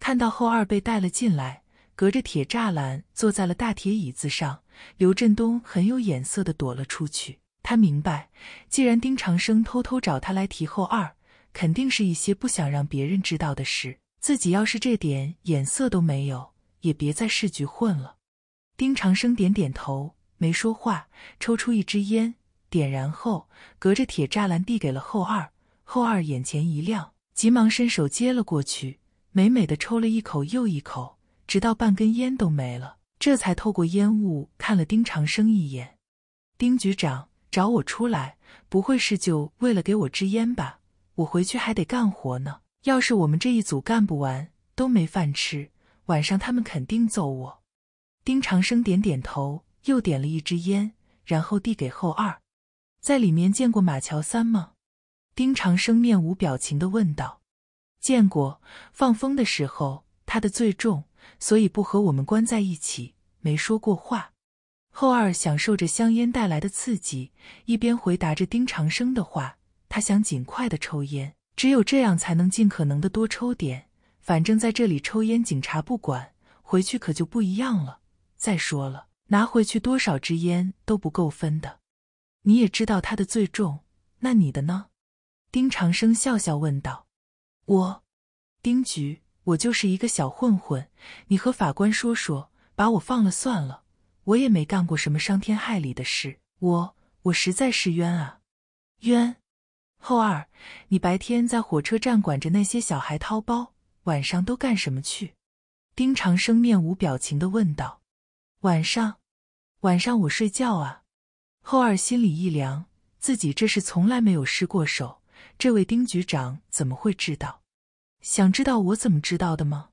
看到后二被带了进来，隔着铁栅栏坐在了大铁椅子上。刘振东很有眼色的躲了出去。他明白，既然丁长生偷偷找他来提后二，肯定是一些不想让别人知道的事。自己要是这点眼色都没有，也别在市局混了。丁长生点点头，没说话，抽出一支烟，点燃后，隔着铁栅栏递给了后二。后二眼前一亮，急忙伸手接了过去。美美的抽了一口又一口，直到半根烟都没了，这才透过烟雾看了丁长生一眼。丁局长找我出来，不会是就为了给我支烟吧？我回去还得干活呢。要是我们这一组干不完，都没饭吃，晚上他们肯定揍我。丁长生点点头，又点了一支烟，然后递给后二。在里面见过马乔三吗？丁长生面无表情的问道。见过，放风的时候他的罪重，所以不和我们关在一起，没说过话。后二享受着香烟带来的刺激，一边回答着丁长生的话，他想尽快的抽烟，只有这样才能尽可能的多抽点。反正在这里抽烟警察不管，回去可就不一样了。再说了，拿回去多少支烟都不够分的。你也知道他的罪重，那你的呢？丁长生笑笑问道。我，丁局，我就是一个小混混，你和法官说说，把我放了算了，我也没干过什么伤天害理的事，我我实在是冤啊！冤！后二，你白天在火车站管着那些小孩掏包，晚上都干什么去？丁长生面无表情的问道。晚上，晚上我睡觉啊。后二心里一凉，自己这是从来没有失过手，这位丁局长怎么会知道？想知道我怎么知道的吗？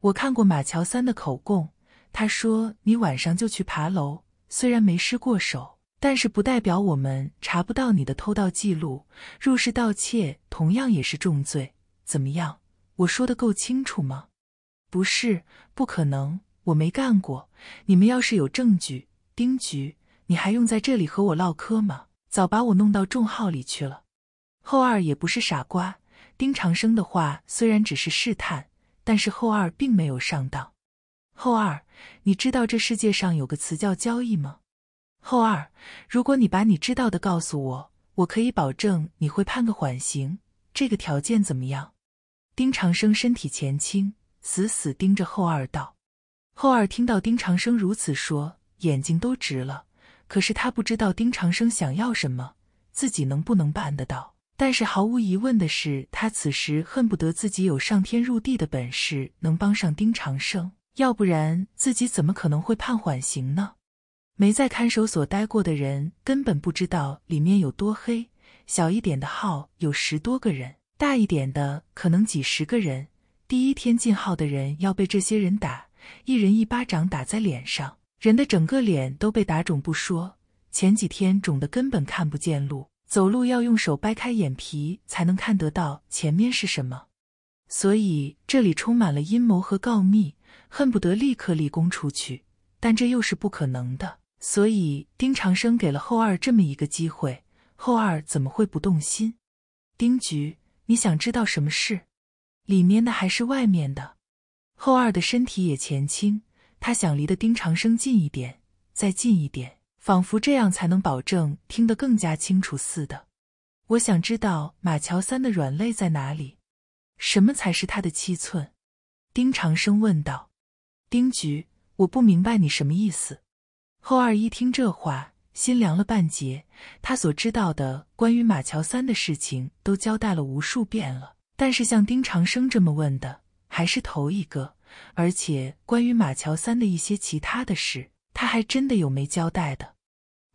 我看过马乔三的口供，他说你晚上就去爬楼，虽然没失过手，但是不代表我们查不到你的偷盗记录。入室盗窃，同样也是重罪。怎么样？我说的够清楚吗？不是，不可能，我没干过。你们要是有证据，丁局，你还用在这里和我唠嗑吗？早把我弄到重号里去了。后二也不是傻瓜。丁长生的话虽然只是试探，但是后二并没有上当。后二，你知道这世界上有个词叫交易吗？后二，如果你把你知道的告诉我，我可以保证你会判个缓刑。这个条件怎么样？丁长生身体前倾，死死盯着后二道。后二听到丁长生如此说，眼睛都直了。可是他不知道丁长生想要什么，自己能不能办得到。但是毫无疑问的是，他此时恨不得自己有上天入地的本事，能帮上丁长胜，要不然自己怎么可能会判缓刑呢？没在看守所待过的人根本不知道里面有多黑。小一点的号有十多个人，大一点的可能几十个人。第一天进号的人要被这些人打，一人一巴掌打在脸上，人的整个脸都被打肿不说，前几天肿的根本看不见路。走路要用手掰开眼皮才能看得到前面是什么，所以这里充满了阴谋和告密，恨不得立刻立功出去，但这又是不可能的。所以丁长生给了后二这么一个机会，后二怎么会不动心？丁局，你想知道什么事？里面的还是外面的？后二的身体也前倾，他想离的丁长生近一点，再近一点。仿佛这样才能保证听得更加清楚似的。我想知道马乔三的软肋在哪里，什么才是他的七寸？丁长生问道。丁局，我不明白你什么意思。后二一听这话，心凉了半截。他所知道的关于马乔三的事情都交代了无数遍了，但是像丁长生这么问的，还是头一个。而且关于马乔三的一些其他的事，他还真的有没交代的。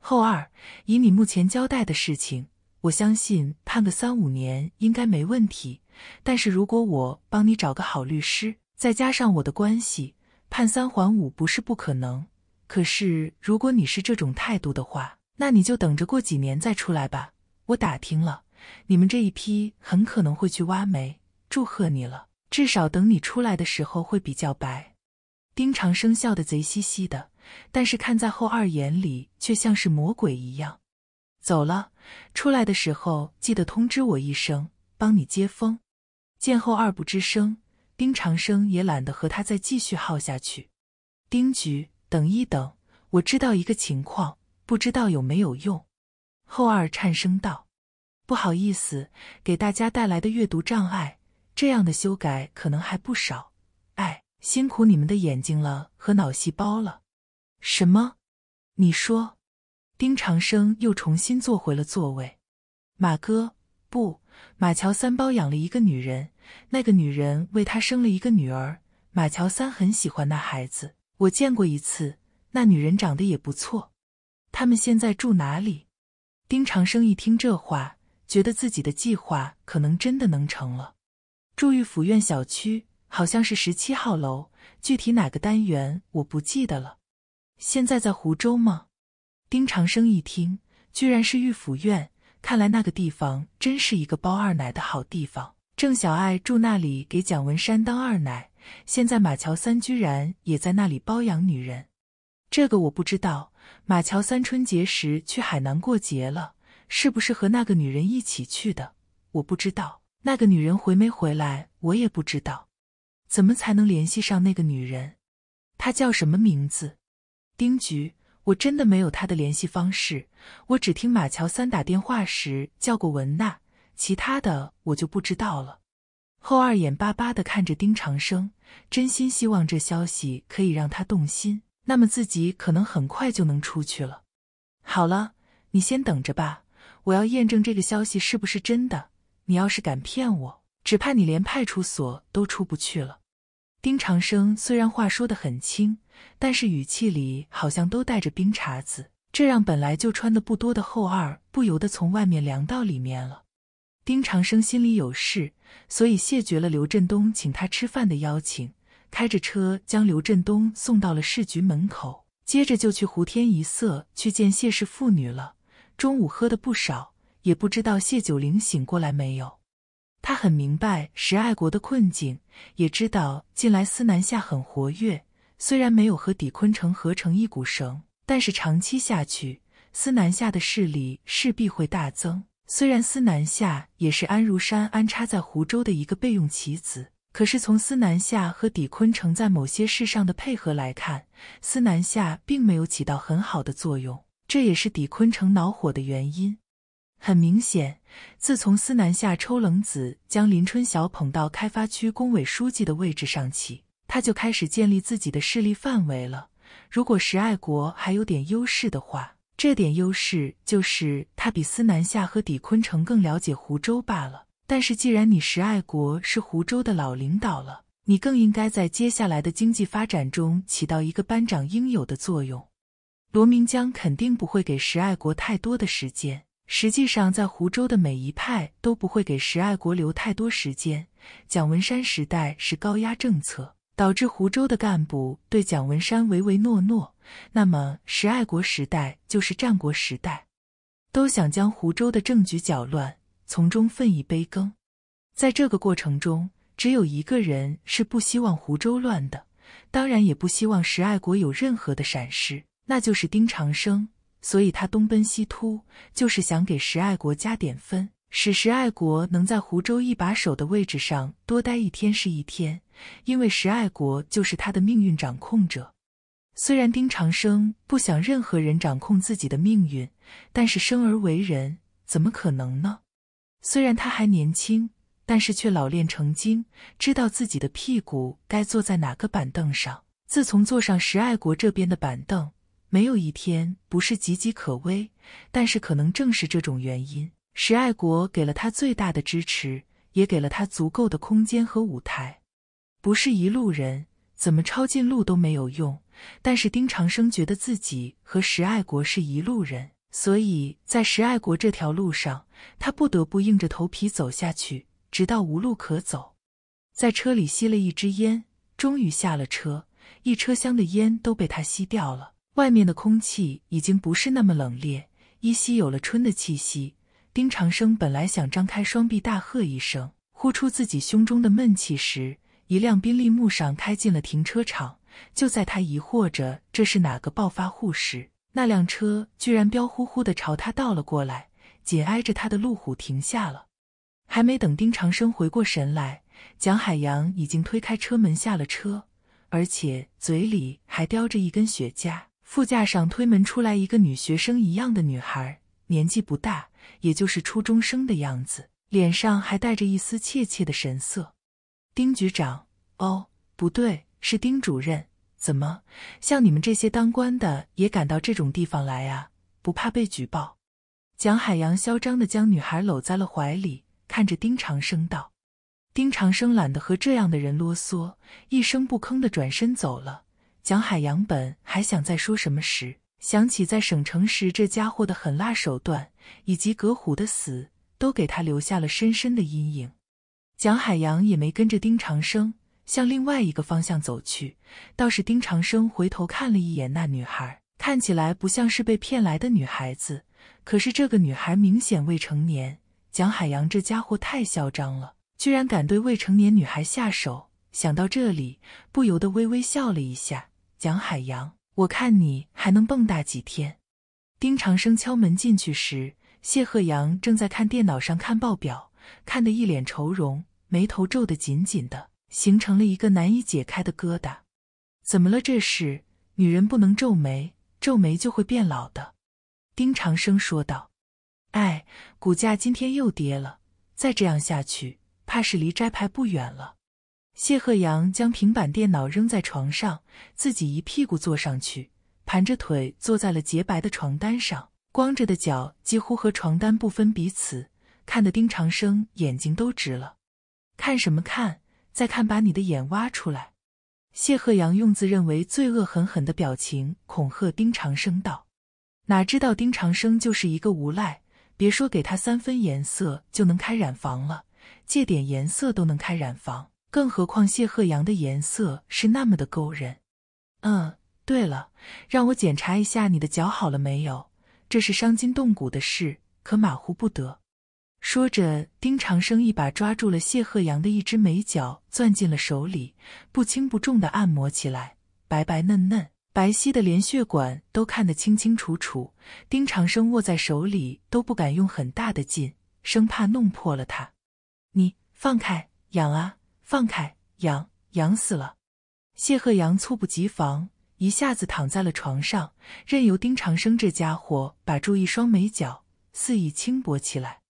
后二，以你目前交代的事情，我相信判个三五年应该没问题。但是如果我帮你找个好律师，再加上我的关系，判三缓五不是不可能。可是如果你是这种态度的话，那你就等着过几年再出来吧。我打听了，你们这一批很可能会去挖煤。祝贺你了，至少等你出来的时候会比较白。丁长生笑得贼兮兮的。但是看在后二眼里，却像是魔鬼一样。走了，出来的时候记得通知我一声，帮你接风。见后二不吱声，丁长生也懒得和他再继续耗下去。丁局，等一等，我知道一个情况，不知道有没有用。后二颤声道：“不好意思，给大家带来的阅读障碍，这样的修改可能还不少。哎，辛苦你们的眼睛了和脑细胞了。”什么？你说？丁长生又重新坐回了座位。马哥不，马乔三包养了一个女人，那个女人为他生了一个女儿。马乔三很喜欢那孩子，我见过一次。那女人长得也不错。他们现在住哪里？丁长生一听这话，觉得自己的计划可能真的能成了。住玉府苑小区，好像是十七号楼，具体哪个单元我不记得了。现在在湖州吗？丁长生一听，居然是御府院，看来那个地方真是一个包二奶的好地方。郑小爱住那里，给蒋文山当二奶。现在马乔三居然也在那里包养女人，这个我不知道。马乔三春节时去海南过节了，是不是和那个女人一起去的？我不知道，那个女人回没回来，我也不知道。怎么才能联系上那个女人？她叫什么名字？丁局，我真的没有他的联系方式，我只听马乔三打电话时叫过文娜，其他的我就不知道了。后二眼巴巴的看着丁长生，真心希望这消息可以让他动心，那么自己可能很快就能出去了。好了，你先等着吧，我要验证这个消息是不是真的。你要是敢骗我，只怕你连派出所都出不去了。丁长生虽然话说得很轻。但是语气里好像都带着冰碴子，这让本来就穿的不多的后二不由得从外面凉到里面了。丁长生心里有事，所以谢绝了刘振东请他吃饭的邀请，开着车将刘振东送到了市局门口，接着就去胡天一色去见谢氏父女了。中午喝的不少，也不知道谢九龄醒过来没有。他很明白石爱国的困境，也知道近来司南下很活跃。虽然没有和底坤城合成一股绳，但是长期下去，司南下的势力势必会大增。虽然司南下也是安如山安插在湖州的一个备用棋子，可是从司南下和底坤城在某些事上的配合来看，司南下并没有起到很好的作用，这也是底坤城恼火的原因。很明显，自从司南下抽冷子将林春晓捧到开发区工委书记的位置上起。他就开始建立自己的势力范围了。如果石爱国还有点优势的话，这点优势就是他比司南夏和李坤城更了解湖州罢了。但是既然你石爱国是湖州的老领导了，你更应该在接下来的经济发展中起到一个班长应有的作用。罗明江肯定不会给石爱国太多的时间。实际上，在湖州的每一派都不会给石爱国留太多时间。蒋文山时代是高压政策。导致湖州的干部对蒋文山唯唯诺诺。那么，石爱国时代就是战国时代，都想将湖州的政局搅乱，从中分一杯羹。在这个过程中，只有一个人是不希望湖州乱的，当然也不希望石爱国有任何的闪失，那就是丁长生。所以他东奔西突，就是想给石爱国加点分。使石爱国能在湖州一把手的位置上多待一天是一天，因为石爱国就是他的命运掌控者。虽然丁长生不想任何人掌控自己的命运，但是生而为人，怎么可能呢？虽然他还年轻，但是却老练成精，知道自己的屁股该坐在哪个板凳上。自从坐上石爱国这边的板凳，没有一天不是岌岌可危。但是可能正是这种原因。石爱国给了他最大的支持，也给了他足够的空间和舞台。不是一路人，怎么抄近路都没有用。但是丁长生觉得自己和石爱国是一路人，所以在石爱国这条路上，他不得不硬着头皮走下去，直到无路可走。在车里吸了一支烟，终于下了车，一车厢的烟都被他吸掉了。外面的空气已经不是那么冷冽，依稀有了春的气息。丁长生本来想张开双臂大喝一声，呼出自己胸中的闷气时，一辆宾利慕尚开进了停车场。就在他疑惑着这是哪个暴发户时，那辆车居然彪呼呼地朝他倒了过来，紧挨着他的路虎停下了。还没等丁长生回过神来，蒋海洋已经推开车门下了车，而且嘴里还叼着一根雪茄。副驾上推门出来一个女学生一样的女孩，年纪不大。也就是初中生的样子，脸上还带着一丝怯怯的神色。丁局长，哦，不对，是丁主任，怎么像你们这些当官的也敢到这种地方来啊？不怕被举报？蒋海洋嚣张的将女孩搂在了怀里，看着丁长生道：“丁长生懒得和这样的人啰嗦，一声不吭的转身走了。”蒋海洋本还想再说什么时，想起在省城时这家伙的狠辣手段，以及葛虎的死，都给他留下了深深的阴影。蒋海洋也没跟着丁长生向另外一个方向走去，倒是丁长生回头看了一眼那女孩，看起来不像是被骗来的女孩子。可是这个女孩明显未成年。蒋海洋这家伙太嚣张了，居然敢对未成年女孩下手。想到这里，不由得微微笑了一下。蒋海洋。我看你还能蹦跶几天。丁长生敲门进去时，谢鹤阳正在看电脑上看报表，看得一脸愁容，眉头皱得紧紧的，形成了一个难以解开的疙瘩。怎么了？这是女人不能皱眉，皱眉就会变老的。丁长生说道：“哎，股价今天又跌了，再这样下去，怕是离摘牌不远了。”谢鹤阳将平板电脑扔在床上，自己一屁股坐上去，盘着腿坐在了洁白的床单上，光着的脚几乎和床单不分彼此，看得丁长生眼睛都直了。看什么看？再看把你的眼挖出来！谢鹤阳用自认为罪恶狠狠的表情恐吓丁长生道：“哪知道丁长生就是一个无赖，别说给他三分颜色就能开染房了，借点颜色都能开染房。”更何况谢鹤阳的颜色是那么的勾人。嗯，对了，让我检查一下你的脚好了没有？这是伤筋动骨的事，可马虎不得。说着，丁长生一把抓住了谢鹤阳的一只美脚，攥进了手里，不轻不重的按摩起来。白白嫩嫩、白皙的，连血管都看得清清楚楚。丁长生握在手里都不敢用很大的劲，生怕弄破了它。你放开，痒啊！放开，痒，痒死了！谢鹤阳猝不及防，一下子躺在了床上，任由丁长生这家伙把住一双美脚，肆意轻薄起来。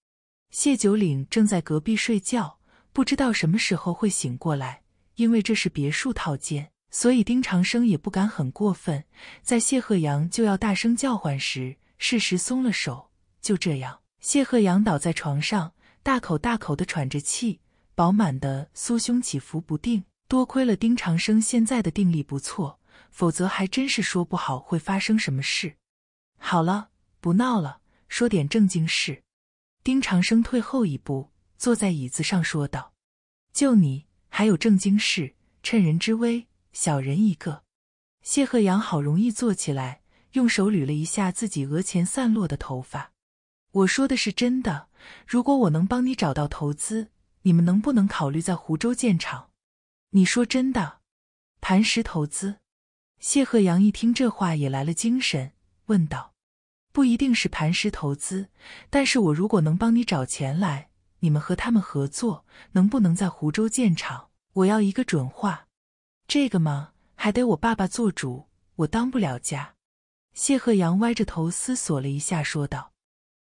谢九岭正在隔壁睡觉，不知道什么时候会醒过来。因为这是别墅套间，所以丁长生也不敢很过分。在谢鹤阳就要大声叫唤时，适时松了手。就这样，谢鹤阳倒在床上，大口大口地喘着气。饱满的酥胸起伏不定，多亏了丁长生现在的定力不错，否则还真是说不好会发生什么事。好了，不闹了，说点正经事。丁长生退后一步，坐在椅子上说道：“就你还有正经事？趁人之危，小人一个。”谢鹤阳好容易坐起来，用手捋了一下自己额前散落的头发：“我说的是真的，如果我能帮你找到投资。”你们能不能考虑在湖州建厂？你说真的？磐石投资。谢鹤阳一听这话也来了精神，问道：“不一定是磐石投资，但是我如果能帮你找钱来，你们和他们合作，能不能在湖州建厂？我要一个准话。”这个嘛，还得我爸爸做主，我当不了家。谢鹤阳歪着头思索了一下，说道：“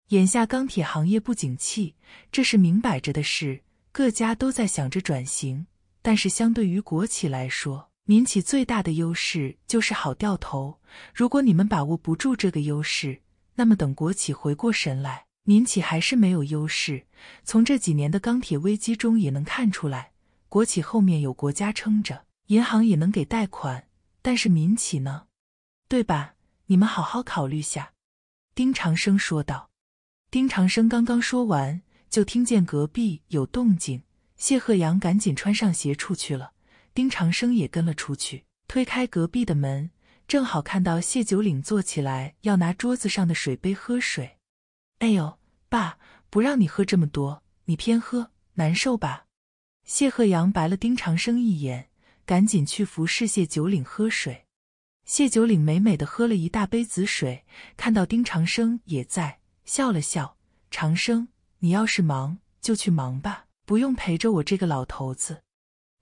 眼下钢铁行业不景气，这是明摆着的事。”各家都在想着转型，但是相对于国企来说，民企最大的优势就是好掉头。如果你们把握不住这个优势，那么等国企回过神来，民企还是没有优势。从这几年的钢铁危机中也能看出来，国企后面有国家撑着，银行也能给贷款，但是民企呢？对吧？你们好好考虑下。”丁长生说道。丁长生刚刚说完。就听见隔壁有动静，谢鹤阳赶紧穿上鞋出去了。丁长生也跟了出去，推开隔壁的门，正好看到谢九岭坐起来要拿桌子上的水杯喝水。哎呦，爸，不让你喝这么多，你偏喝，难受吧？谢鹤阳白了丁长生一眼，赶紧去服侍谢九岭喝水。谢九岭美美的喝了一大杯子水，看到丁长生也在，笑了笑，长生。你要是忙就去忙吧，不用陪着我这个老头子。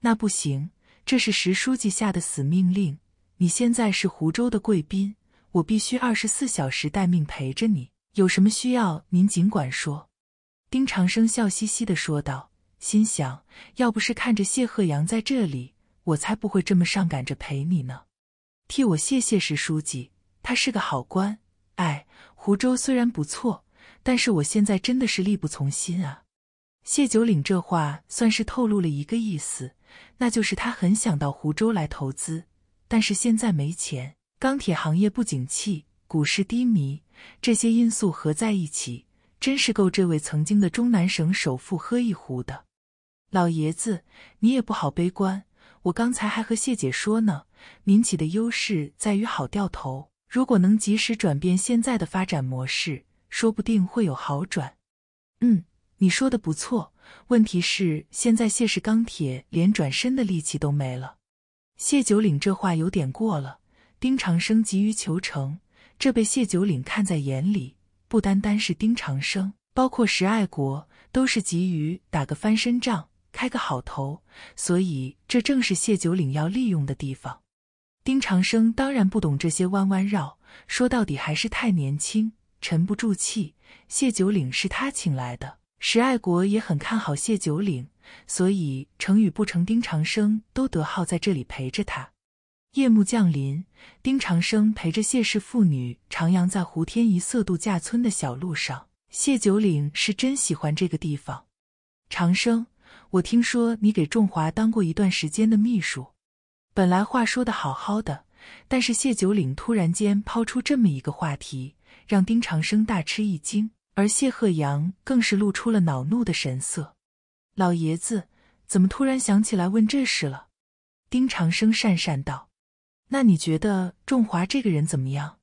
那不行，这是石书记下的死命令。你现在是湖州的贵宾，我必须二十四小时待命陪着你，有什么需要您尽管说。”丁长生笑嘻嘻的说道，心想：要不是看着谢鹤阳在这里，我才不会这么上赶着陪你呢。替我谢谢石书记，他是个好官。哎，湖州虽然不错。但是我现在真的是力不从心啊！谢九岭这话算是透露了一个意思，那就是他很想到湖州来投资，但是现在没钱，钢铁行业不景气，股市低迷，这些因素合在一起，真是够这位曾经的中南省首富喝一壶的。老爷子，你也不好悲观，我刚才还和谢姐说呢，民企的优势在于好调头，如果能及时转变现在的发展模式。说不定会有好转。嗯，你说的不错。问题是，现在谢氏钢铁连转身的力气都没了。谢九岭这话有点过了。丁长生急于求成，这被谢九岭看在眼里。不单单是丁长生，包括石爱国，都是急于打个翻身仗，开个好头。所以，这正是谢九岭要利用的地方。丁长生当然不懂这些弯弯绕，说到底还是太年轻。沉不住气，谢九岭是他请来的，石爱国也很看好谢九岭，所以成与不成，丁长生都得耗在这里陪着他。夜幕降临，丁长生陪着谢氏父女徜徉在湖天一色度假村的小路上。谢九岭是真喜欢这个地方。长生，我听说你给仲华当过一段时间的秘书，本来话说的好好的，但是谢九岭突然间抛出这么一个话题。让丁长生大吃一惊，而谢鹤阳更是露出了恼怒的神色。老爷子怎么突然想起来问这事了？丁长生讪讪道：“那你觉得仲华这个人怎么样？”“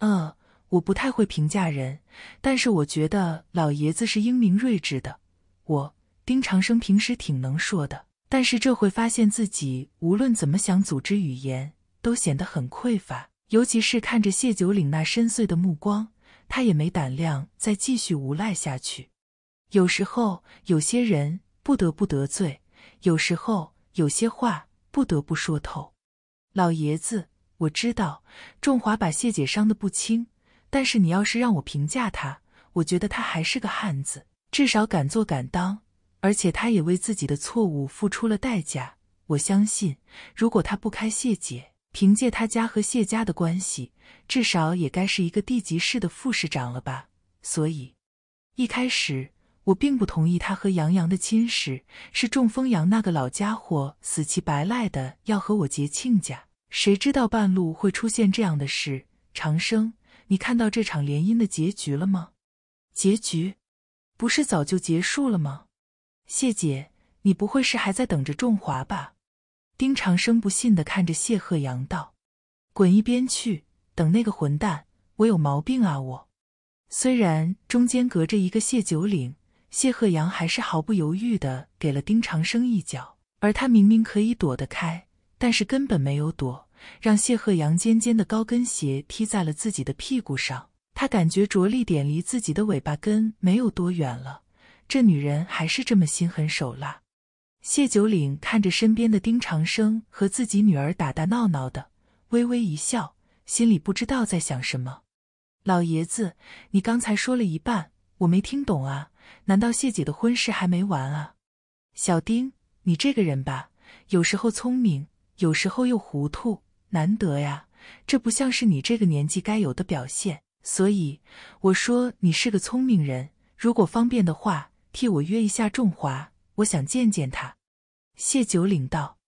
呃，我不太会评价人，但是我觉得老爷子是英明睿智的。”我，丁长生平时挺能说的，但是这会发现自己无论怎么想组织语言，都显得很匮乏。尤其是看着谢九岭那深邃的目光，他也没胆量再继续无赖下去。有时候，有些人不得不得罪；有时候，有些话不得不说透。老爷子，我知道仲华把谢姐伤得不轻，但是你要是让我评价他，我觉得他还是个汉子，至少敢做敢当，而且他也为自己的错误付出了代价。我相信，如果他不开谢姐，凭借他家和谢家的关系，至少也该是一个地级市的副市长了吧？所以一开始我并不同意他和杨洋的亲事，是仲风杨那个老家伙死乞白赖的要和我结亲家。谁知道半路会出现这样的事？长生，你看到这场联姻的结局了吗？结局，不是早就结束了吗？谢姐，你不会是还在等着仲华吧？丁长生不信的看着谢鹤阳道：“滚一边去！等那个混蛋，我有毛病啊！”我虽然中间隔着一个谢九岭，谢鹤阳还是毫不犹豫的给了丁长生一脚，而他明明可以躲得开，但是根本没有躲，让谢鹤阳尖尖的高跟鞋踢在了自己的屁股上。他感觉着力点离自己的尾巴根没有多远了，这女人还是这么心狠手辣。谢九岭看着身边的丁长生和自己女儿打打闹闹的，微微一笑，心里不知道在想什么。老爷子，你刚才说了一半，我没听懂啊！难道谢姐的婚事还没完啊？小丁，你这个人吧，有时候聪明，有时候又糊涂，难得呀！这不像是你这个年纪该有的表现。所以我说你是个聪明人。如果方便的话，替我约一下仲华。我想见见他，谢九岭道。